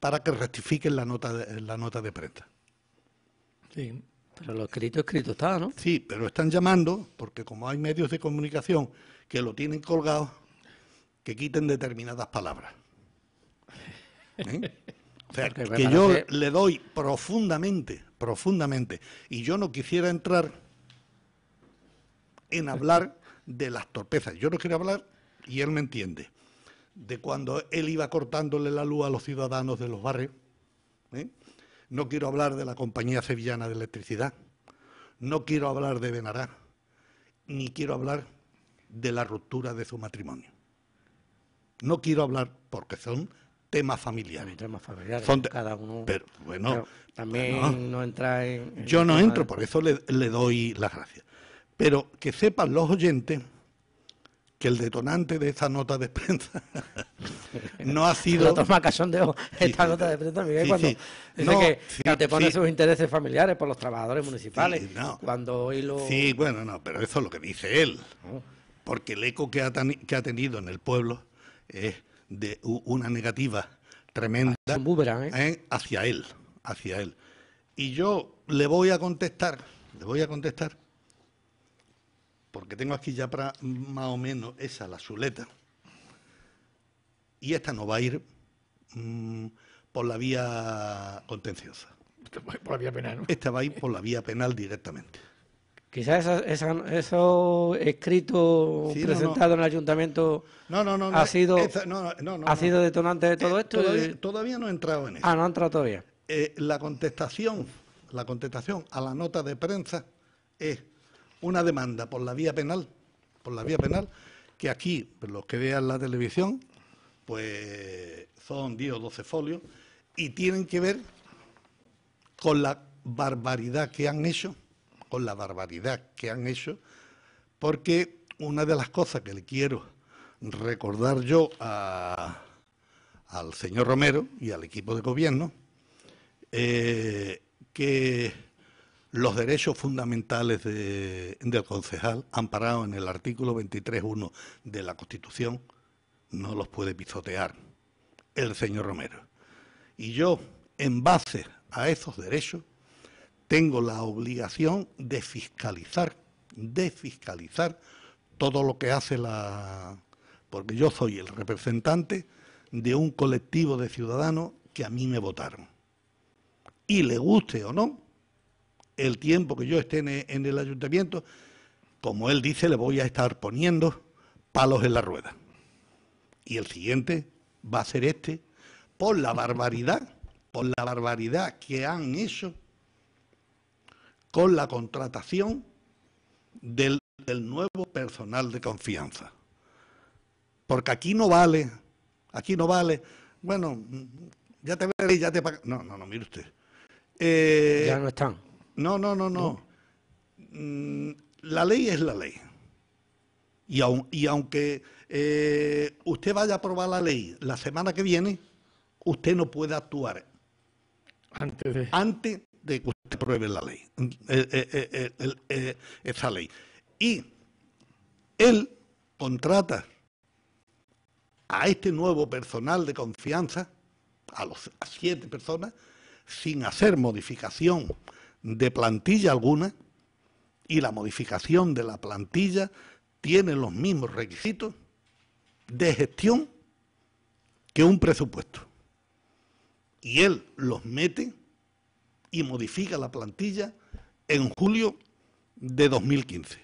para que rectifiquen la nota de, la nota de prensa. Sí, pero lo escrito escrito está, ¿no? Sí, pero están llamando porque como hay medios de comunicación que lo tienen colgado, que quiten determinadas palabras. ¿Eh? O sea, que yo eh. le doy profundamente, profundamente, y yo no quisiera entrar en hablar de las torpezas. Yo no quiero hablar y él me entiende de cuando él iba cortándole la luz a los ciudadanos de los barrios. ¿eh? No quiero hablar de la Compañía Sevillana de Electricidad, no quiero hablar de Benará, ni quiero hablar de la ruptura de su matrimonio. No quiero hablar porque son temas familiares. Temas familiares son cada uno. Pero bueno, también no entra en. yo no entro, por eso le doy las gracias. Pero que sepan los oyentes que el detonante de esta nota de prensa no ha sido. esta nota de prensa, Miguel, cuando que, te pone sus intereses familiares por los trabajadores municipales. Cuando hoy lo... Sí, bueno, no, pero eso es lo que dice él. Porque el eco que ha, tenido en el pueblo es de una negativa tremenda ¿eh? ¿eh? hacia él. Hacia él. Y yo le voy a contestar, le voy a contestar porque tengo aquí ya para, más o menos esa, la suleta, y esta no va a ir mm, por la vía contenciosa. Por Esta va a ir por la vía penal directamente. Quizás esa, eso escrito presentado en el ayuntamiento no, ha sido detonante de todo eh, esto. Todavía, no he entrado en eso. Ah, no ha entrado todavía. Eh, la contestación, la contestación a la nota de prensa es una demanda por la vía penal, por la vía penal, que aquí, los que vean la televisión, pues son 10 o 12 folios, y tienen que ver con la barbaridad que han hecho, con la barbaridad que han hecho, porque una de las cosas que le quiero recordar yo al señor Romero y al equipo de gobierno, eh, que los derechos fundamentales del concejal, amparados en el artículo 23.1 de la Constitución, no los puede pisotear el señor Romero. Y yo, en base a esos derechos, tengo la obligación de fiscalizar, de fiscalizar todo lo que hace la... porque yo soy el representante de un colectivo de ciudadanos que a mí me votaron. Y le guste o no, el tiempo que yo esté en el ayuntamiento, como él dice, le voy a estar poniendo palos en la rueda. Y el siguiente va a ser este, por la barbaridad, por la barbaridad que han hecho con la contratación del, nuevo personal de confianza. Porque aquí no vale, aquí no vale, bueno, ya te veré, ya te No, no, no, mire usted. Eh, ya no están no, no, no, no. Mm, la ley es la ley. Y, y aunque eh, usted vaya a aprobar la ley la semana que viene, usted no puede actuar antes de, antes de que usted apruebe la ley, eh, eh, esa ley. Y él contrata a este nuevo personal de confianza, a, los, siete personas, sin hacer modificación de plantilla alguna y la modificación de la plantilla tiene los mismos requisitos de gestión que un presupuesto. Y él los mete y modifica la plantilla en julio de 2015,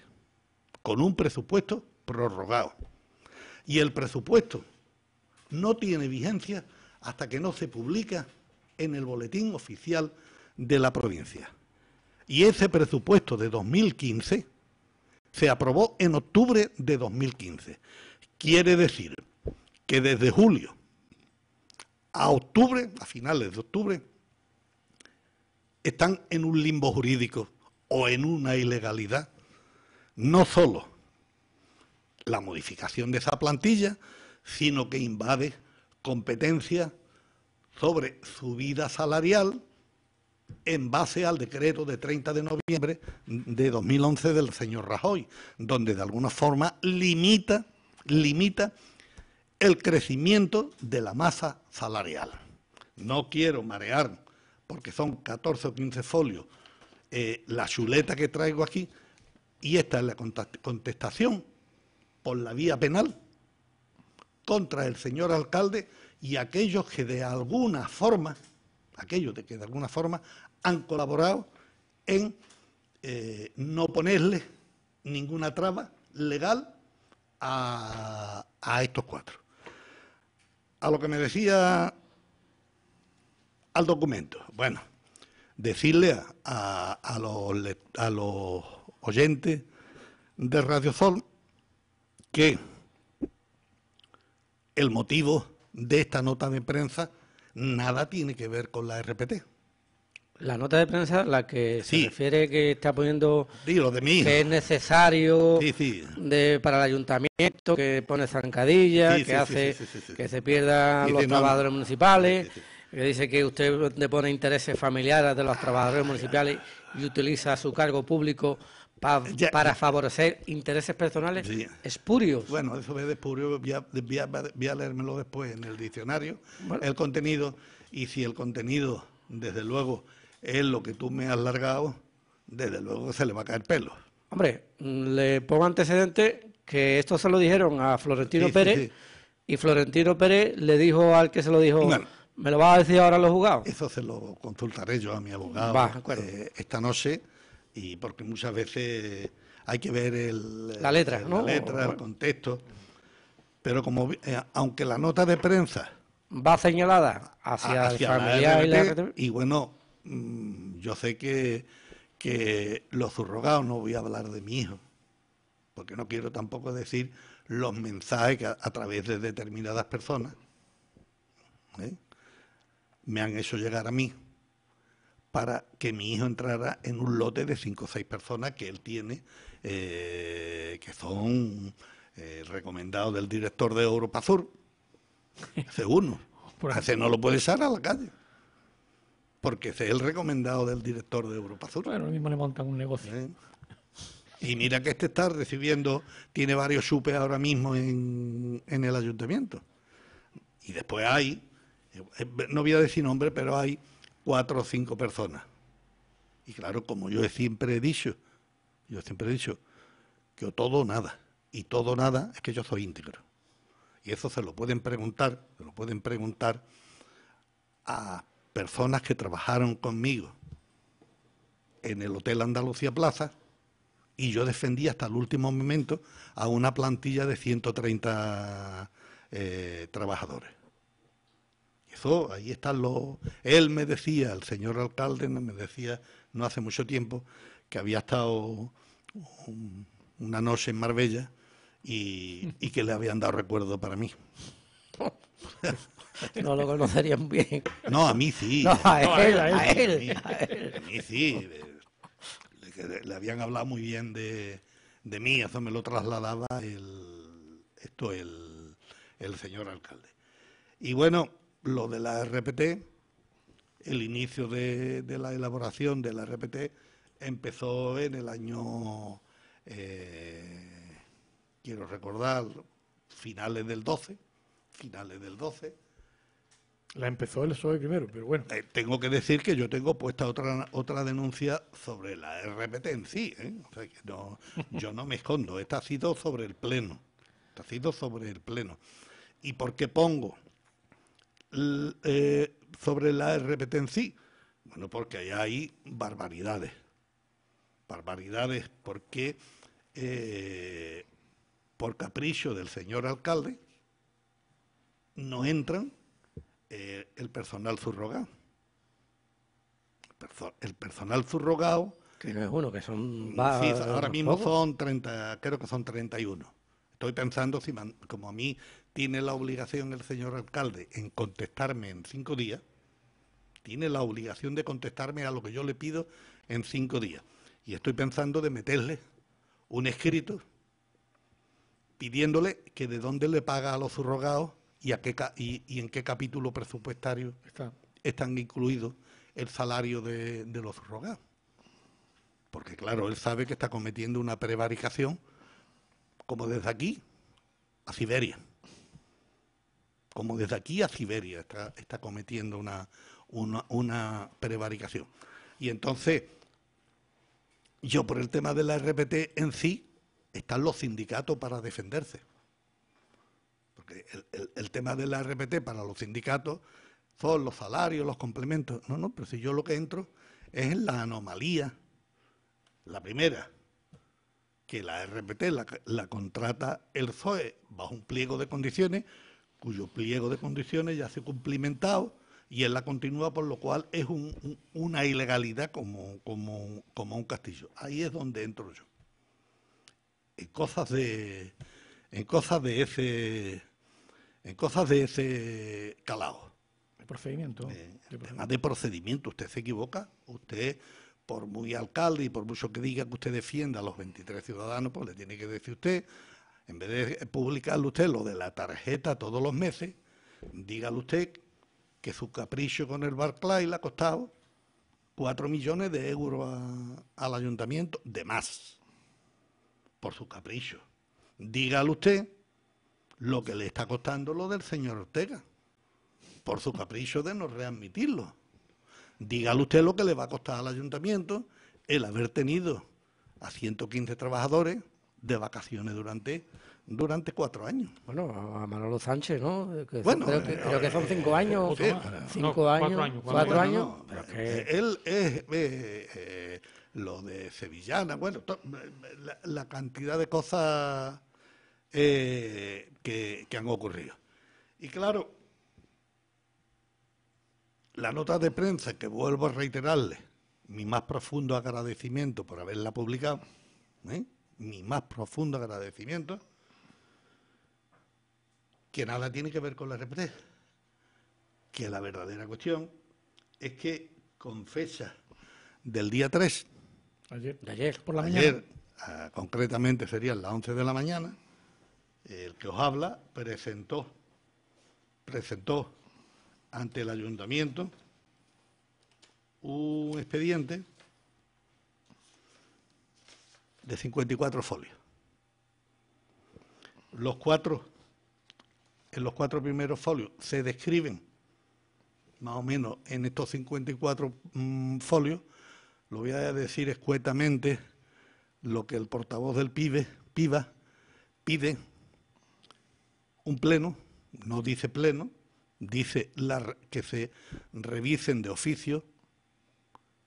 con un presupuesto prorrogado. Y el presupuesto no tiene vigencia hasta que no se publica en el boletín oficial de la provincia. Y ese presupuesto de 2015 se aprobó en octubre de 2015. Quiere decir que desde julio a octubre, a finales de octubre, están en un limbo jurídico o en una ilegalidad, no solo la modificación de esa plantilla, sino que invade competencia sobre su vida salarial en base al decreto de 30 de noviembre de 2011 del señor Rajoy, donde de alguna forma limita, limita el crecimiento de la masa salarial. No quiero marear, porque son 14 o 15 folios, eh, la chuleta que traigo aquí, y esta es la contestación por la vía penal contra el señor alcalde y aquellos que de alguna forma aquellos de que de alguna forma han colaborado en eh, no ponerle ninguna traba legal a, estos cuatro. A lo que me decía al documento, bueno, decirle a, a, a los oyentes de Radio Sol que el motivo de esta nota de prensa nada tiene que ver con la RPT. La nota de prensa, la que se refiere que está poniendo que es necesario De, para el ayuntamiento, que pone zancadillas, que hace que se pierdan los trabajadores municipales, que dice que usted le pone intereses familiares de los trabajadores municipales y utiliza su cargo público eh, para favorecer intereses personales espurios. Bueno, eso de espurio voy a, leérmelo después en el diccionario, el contenido, y si el contenido, desde luego, es lo que tú me has largado, desde luego se le va a caer pelo. Hombre, mm, le pongo antecedente que esto se lo dijeron a Florentino Pérez y Florentino Pérez le dijo al que se lo dijo, ¿me lo vas a decir ahora los juzgados? Eso se lo consultaré yo a mi abogado eh, esta noche y porque muchas veces hay que ver la letra, el, letra contexto. Pero como eh, aunque la nota de prensa va señalada hacia, la familia y, bueno, mm, yo sé que, los surrogados, no voy a hablar de mi hijo, porque no quiero tampoco decir los mensajes que a, través de determinadas personas ¿eh? me han hecho llegar a mí para que mi hijo entrara en un lote de cinco o seis personas que él tiene, eh, que son eh, recomendados del director de Europa Sur. Ese uno. Ese no lo puede echar a la calle. Porque ese es el recomendado del director de Europa Sur. Bueno, lo mismo le montan un negocio. ¿Eh? Y mira que este está recibiendo, tiene varios supes ahora mismo en, en el ayuntamiento. Y después hay, no voy a decir nombre, pero hay cuatro o cinco personas. Y claro, como yo siempre he dicho, yo siempre he dicho, que todo o nada. Y todo o nada es que yo soy íntegro. Y eso se lo pueden preguntar, se lo pueden preguntar a personas que trabajaron conmigo en el Hotel Andalucía Plaza y yo defendí hasta el último momento a una plantilla de 130 eh, trabajadores ahí están los... Él me decía, el señor alcalde me decía no hace mucho tiempo que había estado una noche en Marbella y, que le habían dado recuerdo para mí. No lo conocerían bien. No, a mí sí. a, él, a, él, a, mí, sí. Le, habían hablado muy bien de, mí, eso me lo trasladaba esto el señor alcalde. Y bueno, lo de la RPT, el inicio de, la elaboración de la RPT empezó en el año, eh, quiero recordar, finales del 12, finales del 12. La empezó el SOE primero, pero bueno. Eh, tengo que decir que yo tengo puesta otra otra denuncia sobre la RPT en sí. ¿eh? yo no me escondo. Esta ha sido sobre el Pleno. Esta ha sido sobre el Pleno. ¿Y por qué pongo eh, sobre la RPT en sí? Bueno, porque allá hay barbaridades. Barbaridades porque eh, por capricho del señor alcalde no entran eh, el personal subrogado. el personal subrogado... Que no es uno, que son... Va, ahora mismo son 30, creo que son 31. Estoy pensando si, como a mí tiene la obligación el señor alcalde en contestarme en cinco días, tiene la obligación de contestarme a lo que yo le pido en cinco días. Y estoy pensando de meterle un escrito pidiéndole que de dónde le paga a los subrogados y, y, en qué capítulo presupuestario están incluidos el salario de, de los subrogados. Porque claro, él sabe que está cometiendo una prevaricación como desde aquí a Siberia como desde aquí a Siberia, está, cometiendo una, prevaricación. Y entonces, yo por el tema de la RPT en sí, están los sindicatos para defenderse. Porque el, tema de la RPT para los sindicatos son los salarios, los complementos. No, no, pero si yo lo que entro es en la anomalía. La primera, que la RPT la, contrata el ZOE bajo un pliego de condiciones cuyo pliego de condiciones ya se ha cumplimentado y él la continúa, por lo cual es una ilegalidad como, un castillo. Ahí es donde entro yo. En cosas de, en cosas de ese en cosas de ese calado. De procedimiento. Eh, de procedimiento. de procedimiento, usted se equivoca, usted por muy alcalde y por mucho que diga que usted defienda a los 23 ciudadanos, pues le tiene que decir usted en vez de publicarle usted lo de la tarjeta todos los meses, dígale usted que su capricho con el Barclay le ha costado 4 millones de euros al ayuntamiento de más, por su capricho. Dígale usted lo que le está costando lo del señor Ortega, por su capricho de no readmitirlo. Dígale usted lo que le va a costar al ayuntamiento el haber tenido a 115 trabajadores de vacaciones durante durante cuatro años. Bueno, a Manolo Sánchez, ¿no? Eh, bueno, creo, que, son eh, cinco años. cinco años. Cuatro años. Él es eh, lo de Sevillana, bueno, la, cantidad de cosas que, que han ocurrido. Y claro, la nota de prensa, que vuelvo a reiterarle, mi más profundo agradecimiento por haberla publicado, mi más profundo agradecimiento, que nada tiene que ver con la represa, que la verdadera cuestión es que con fecha del día 3, ayer, ayer por la mañana, ah, concretamente serían las 11 de la mañana, el que os habla presentó, presentó ante el ayuntamiento un expediente de 54 folios. Los cuatro, en los cuatro primeros folios se describen, más o menos en estos 54 mm, folios, lo voy a decir escuetamente, lo que el portavoz del PIBE, PIBA, pide un pleno, no dice pleno, dice que se revisen de oficio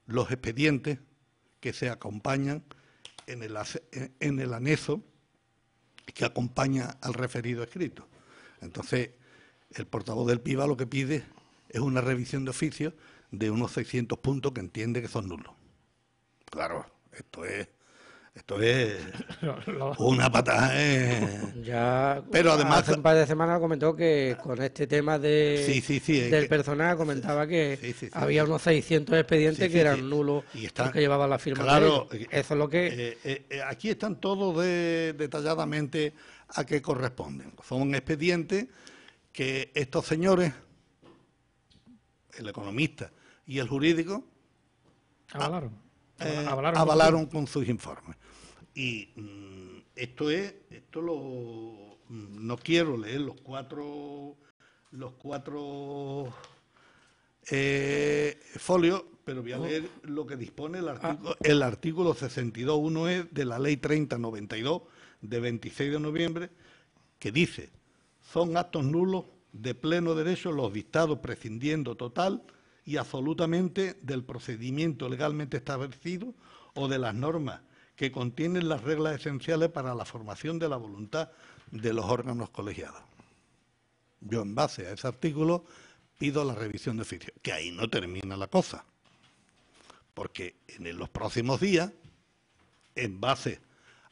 los expedientes que se acompañan en el, anexo que acompaña al referido escrito. Entonces, el portavoz del PIBA lo que pide es una revisión de oficio de unos 600 puntos que entiende que son nulos. Claro, esto es esto es una patada. Eh. Ya, pero además hace un par de semanas comentó que con este tema de del personal comentaba que había unos 600 expedientes que eran nulos y que llevaban la firma. Claro, eh, eso es lo que eh, aquí están todos detalladamente a qué corresponden. Son expedientes que estos señores, el economista y el jurídico, avalaron, ah, con sus informes. Y mm, esto es, esto lo, mm, no quiero leer los cuatro, los cuatro eh, folios, pero voy a oh. leer lo que dispone el ah. artículo, el artículo 62.1 de la Ley 3092 de 26 de noviembre, que dice, son actos nulos de pleno derecho los dictados prescindiendo total y absolutamente del procedimiento legalmente establecido o de las normas que contienen las reglas esenciales para la formación de la voluntad de los órganos colegiados. Yo en base a ese artículo pido la revisión de oficio, que ahí no termina la cosa, porque en los próximos días, en base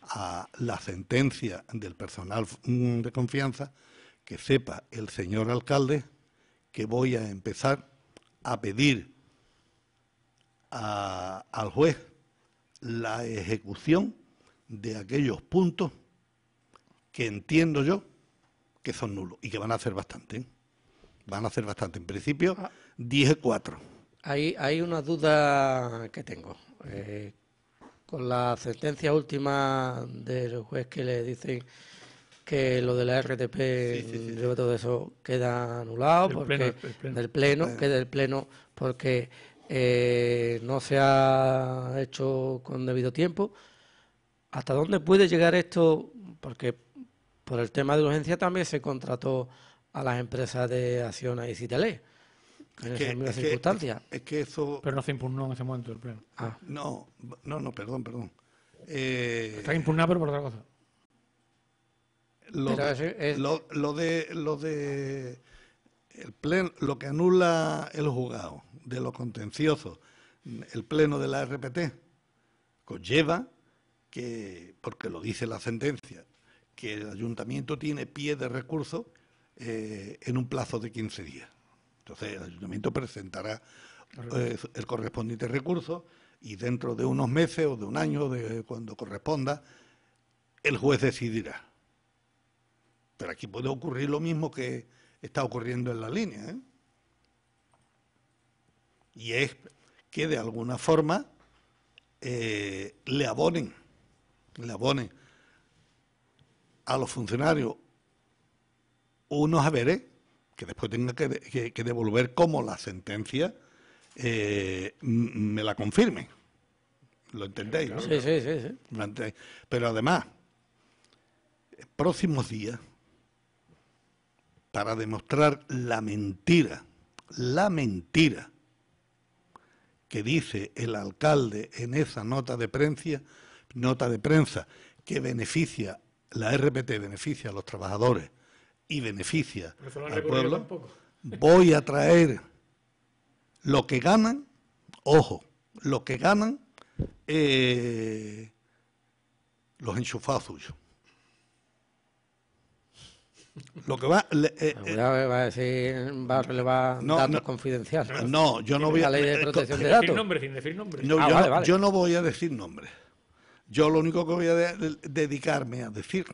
a la sentencia del personal de confianza, que sepa el señor alcalde que voy a empezar a pedir al juez la ejecución de aquellos puntos que entiendo yo que son nulos y que van a hacer bastante. ¿eh? Van a hacer bastante. En principio, ah. dije cuatro Hay, hay una duda que tengo. Eh, con la sentencia última del juez que le dicen que lo de la RTP, y todo eso, queda anulado, porque el del pleno, eh. queda el pleno, porque eh, no se ha hecho con debido tiempo. ¿Hasta dónde puede llegar esto? Porque por el tema de urgencia también se contrató a las empresas de Acciona y Citele. En esas mismas circunstancias. eso. Pero no se impugnó en ese momento el pleno. Ah. No, no, no, perdón, perdón. Eh, Está impugnado, pero por otra cosa. Lo, de, lo, de. Lo de el pleno, lo que anula el juzgado de lo contencioso, el pleno de la RPT, conlleva que, porque lo dice la sentencia, que el ayuntamiento tiene pie de recurso eh, en un plazo de 15 días. Entonces, el ayuntamiento presentará eh, el correspondiente recurso y dentro de unos meses o de un año, de cuando corresponda, el juez decidirá. Pero aquí puede ocurrir lo mismo que está ocurriendo en la línea. ¿eh? y es que de alguna forma eh, le abonen, le abonen a los funcionarios unos haberes que después tenga que, devolver como la sentencia eh, me la confirme. ¿Lo entendéis? Sí, sí, sí, sí, Pero además, próximos días, para demostrar la mentira, la mentira que dice el alcalde en esa nota de prensa, nota de prensa que beneficia, la RPT beneficia a los trabajadores y beneficia al pueblo, voy a traer lo que ganan, ojo, lo que ganan eh, los enchufados suyos. Lo que va. Eh, eh, va a decir, va a relevar datos confidenciales. No, yo no voy a. sin decir nombres. Ah, yo, no voy a decir nombres. Yo lo único que voy a dedicarme a decir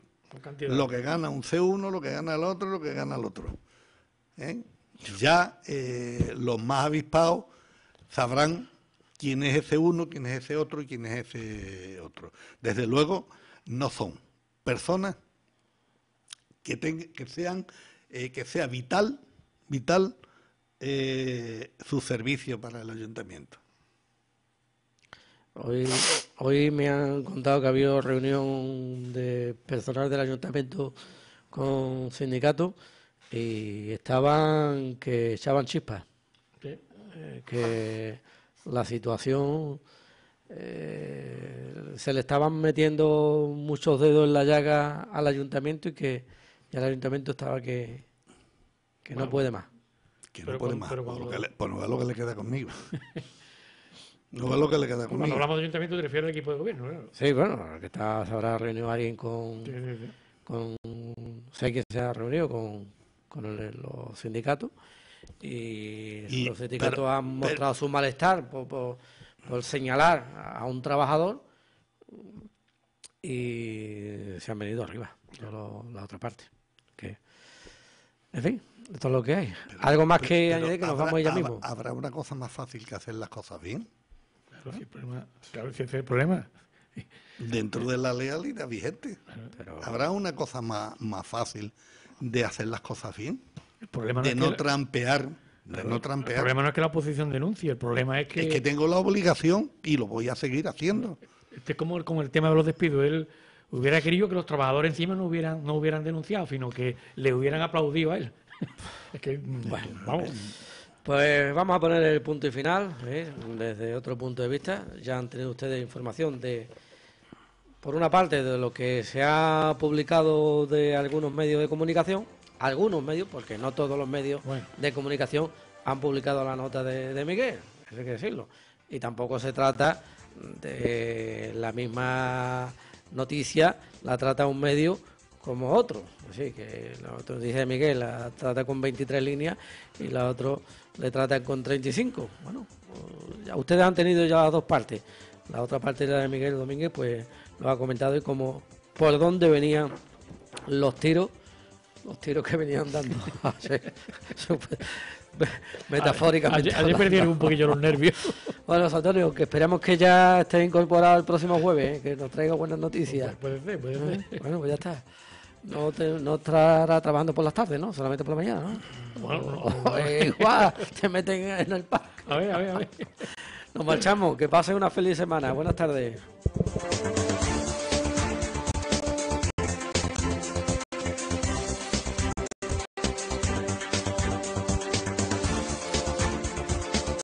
lo que gana un C1, lo que gana el otro, lo que gana el otro. ¿Eh? Ya los más avispados sabrán quién es ese uno, quién es ese otro y quién es ese otro. Desde luego, no son personas que, sean, eh, que sea vital, vital eh, su servicio para el ayuntamiento. Hoy, me han contado que ha habido reunión de personal del ayuntamiento con sindicatos y estaban que echaban chispas, eh, que la situación se le estaban metiendo muchos dedos en la llaga al ayuntamiento y que el ayuntamiento estaba que, que no puede más. Que no puede más, pues lo que, pues lo que le queda conmigo. No es lo que le queda conmigo. Cuando hablamos de ayuntamiento te refieres al equipo de gobierno, Sí, bueno, que está, se habrá reunido alguien con... con sé que se ha reunido con, con los sindicatos y, los sindicatos han mostrado su malestar por, por, señalar a un trabajador y se han venido arriba, la otra parte. En fin, esto es lo que hay. Algo más que añadir que nos vamos ella mismo. ¿Habrá una cosa más fácil que hacer las cosas bien? Claro, si el problema. el problema. Dentro de la lealidad vigente. ¿Habrá una cosa más, fácil de hacer las cosas bien? El de no trampear. no trampear. El problema no es que la oposición denuncie, el problema es que... Es que tengo la obligación y lo voy a seguir haciendo. Este es como, como el tema de los despidos. Él, hubiera querido que los trabajadores encima no hubieran, no hubieran denunciado, sino que le hubieran aplaudido a él. es que, bueno, vamos. Pues vamos a poner el punto y final, ¿eh? desde otro punto de vista. Ya han tenido ustedes información de, por una parte, de lo que se ha publicado de algunos medios de comunicación, algunos medios, porque no todos los medios de comunicación han publicado la nota de, de Miguel, hay que decirlo. Y tampoco se trata de la misma noticia la trata un medio como otro. Así que la otra noticia de Miguel la trata con 23 líneas y la otra le trata con 35. Bueno, ustedes han tenido ya las dos partes. La otra parte, la de Miguel Domínguez, pues lo ha comentado y como por dónde venían los tiros, los tiros que venían dando. Metafórica. Ayer, perdieron un poquillo los nervios. Bueno, Antonio, que esperamos que ya esté incorporado el próximo jueves, ¿eh? que nos traiga buenas noticias. Pues puede ser, puede ser. Ah, bueno, pues ya está. No, no estará trabajando por las tardes, ¿no? Solamente por la mañana, ¿no? Bueno, no, te meten en el parque. A ver, a ver, a ver. Nos marchamos. Que pasen una feliz semana. Buenas tardes.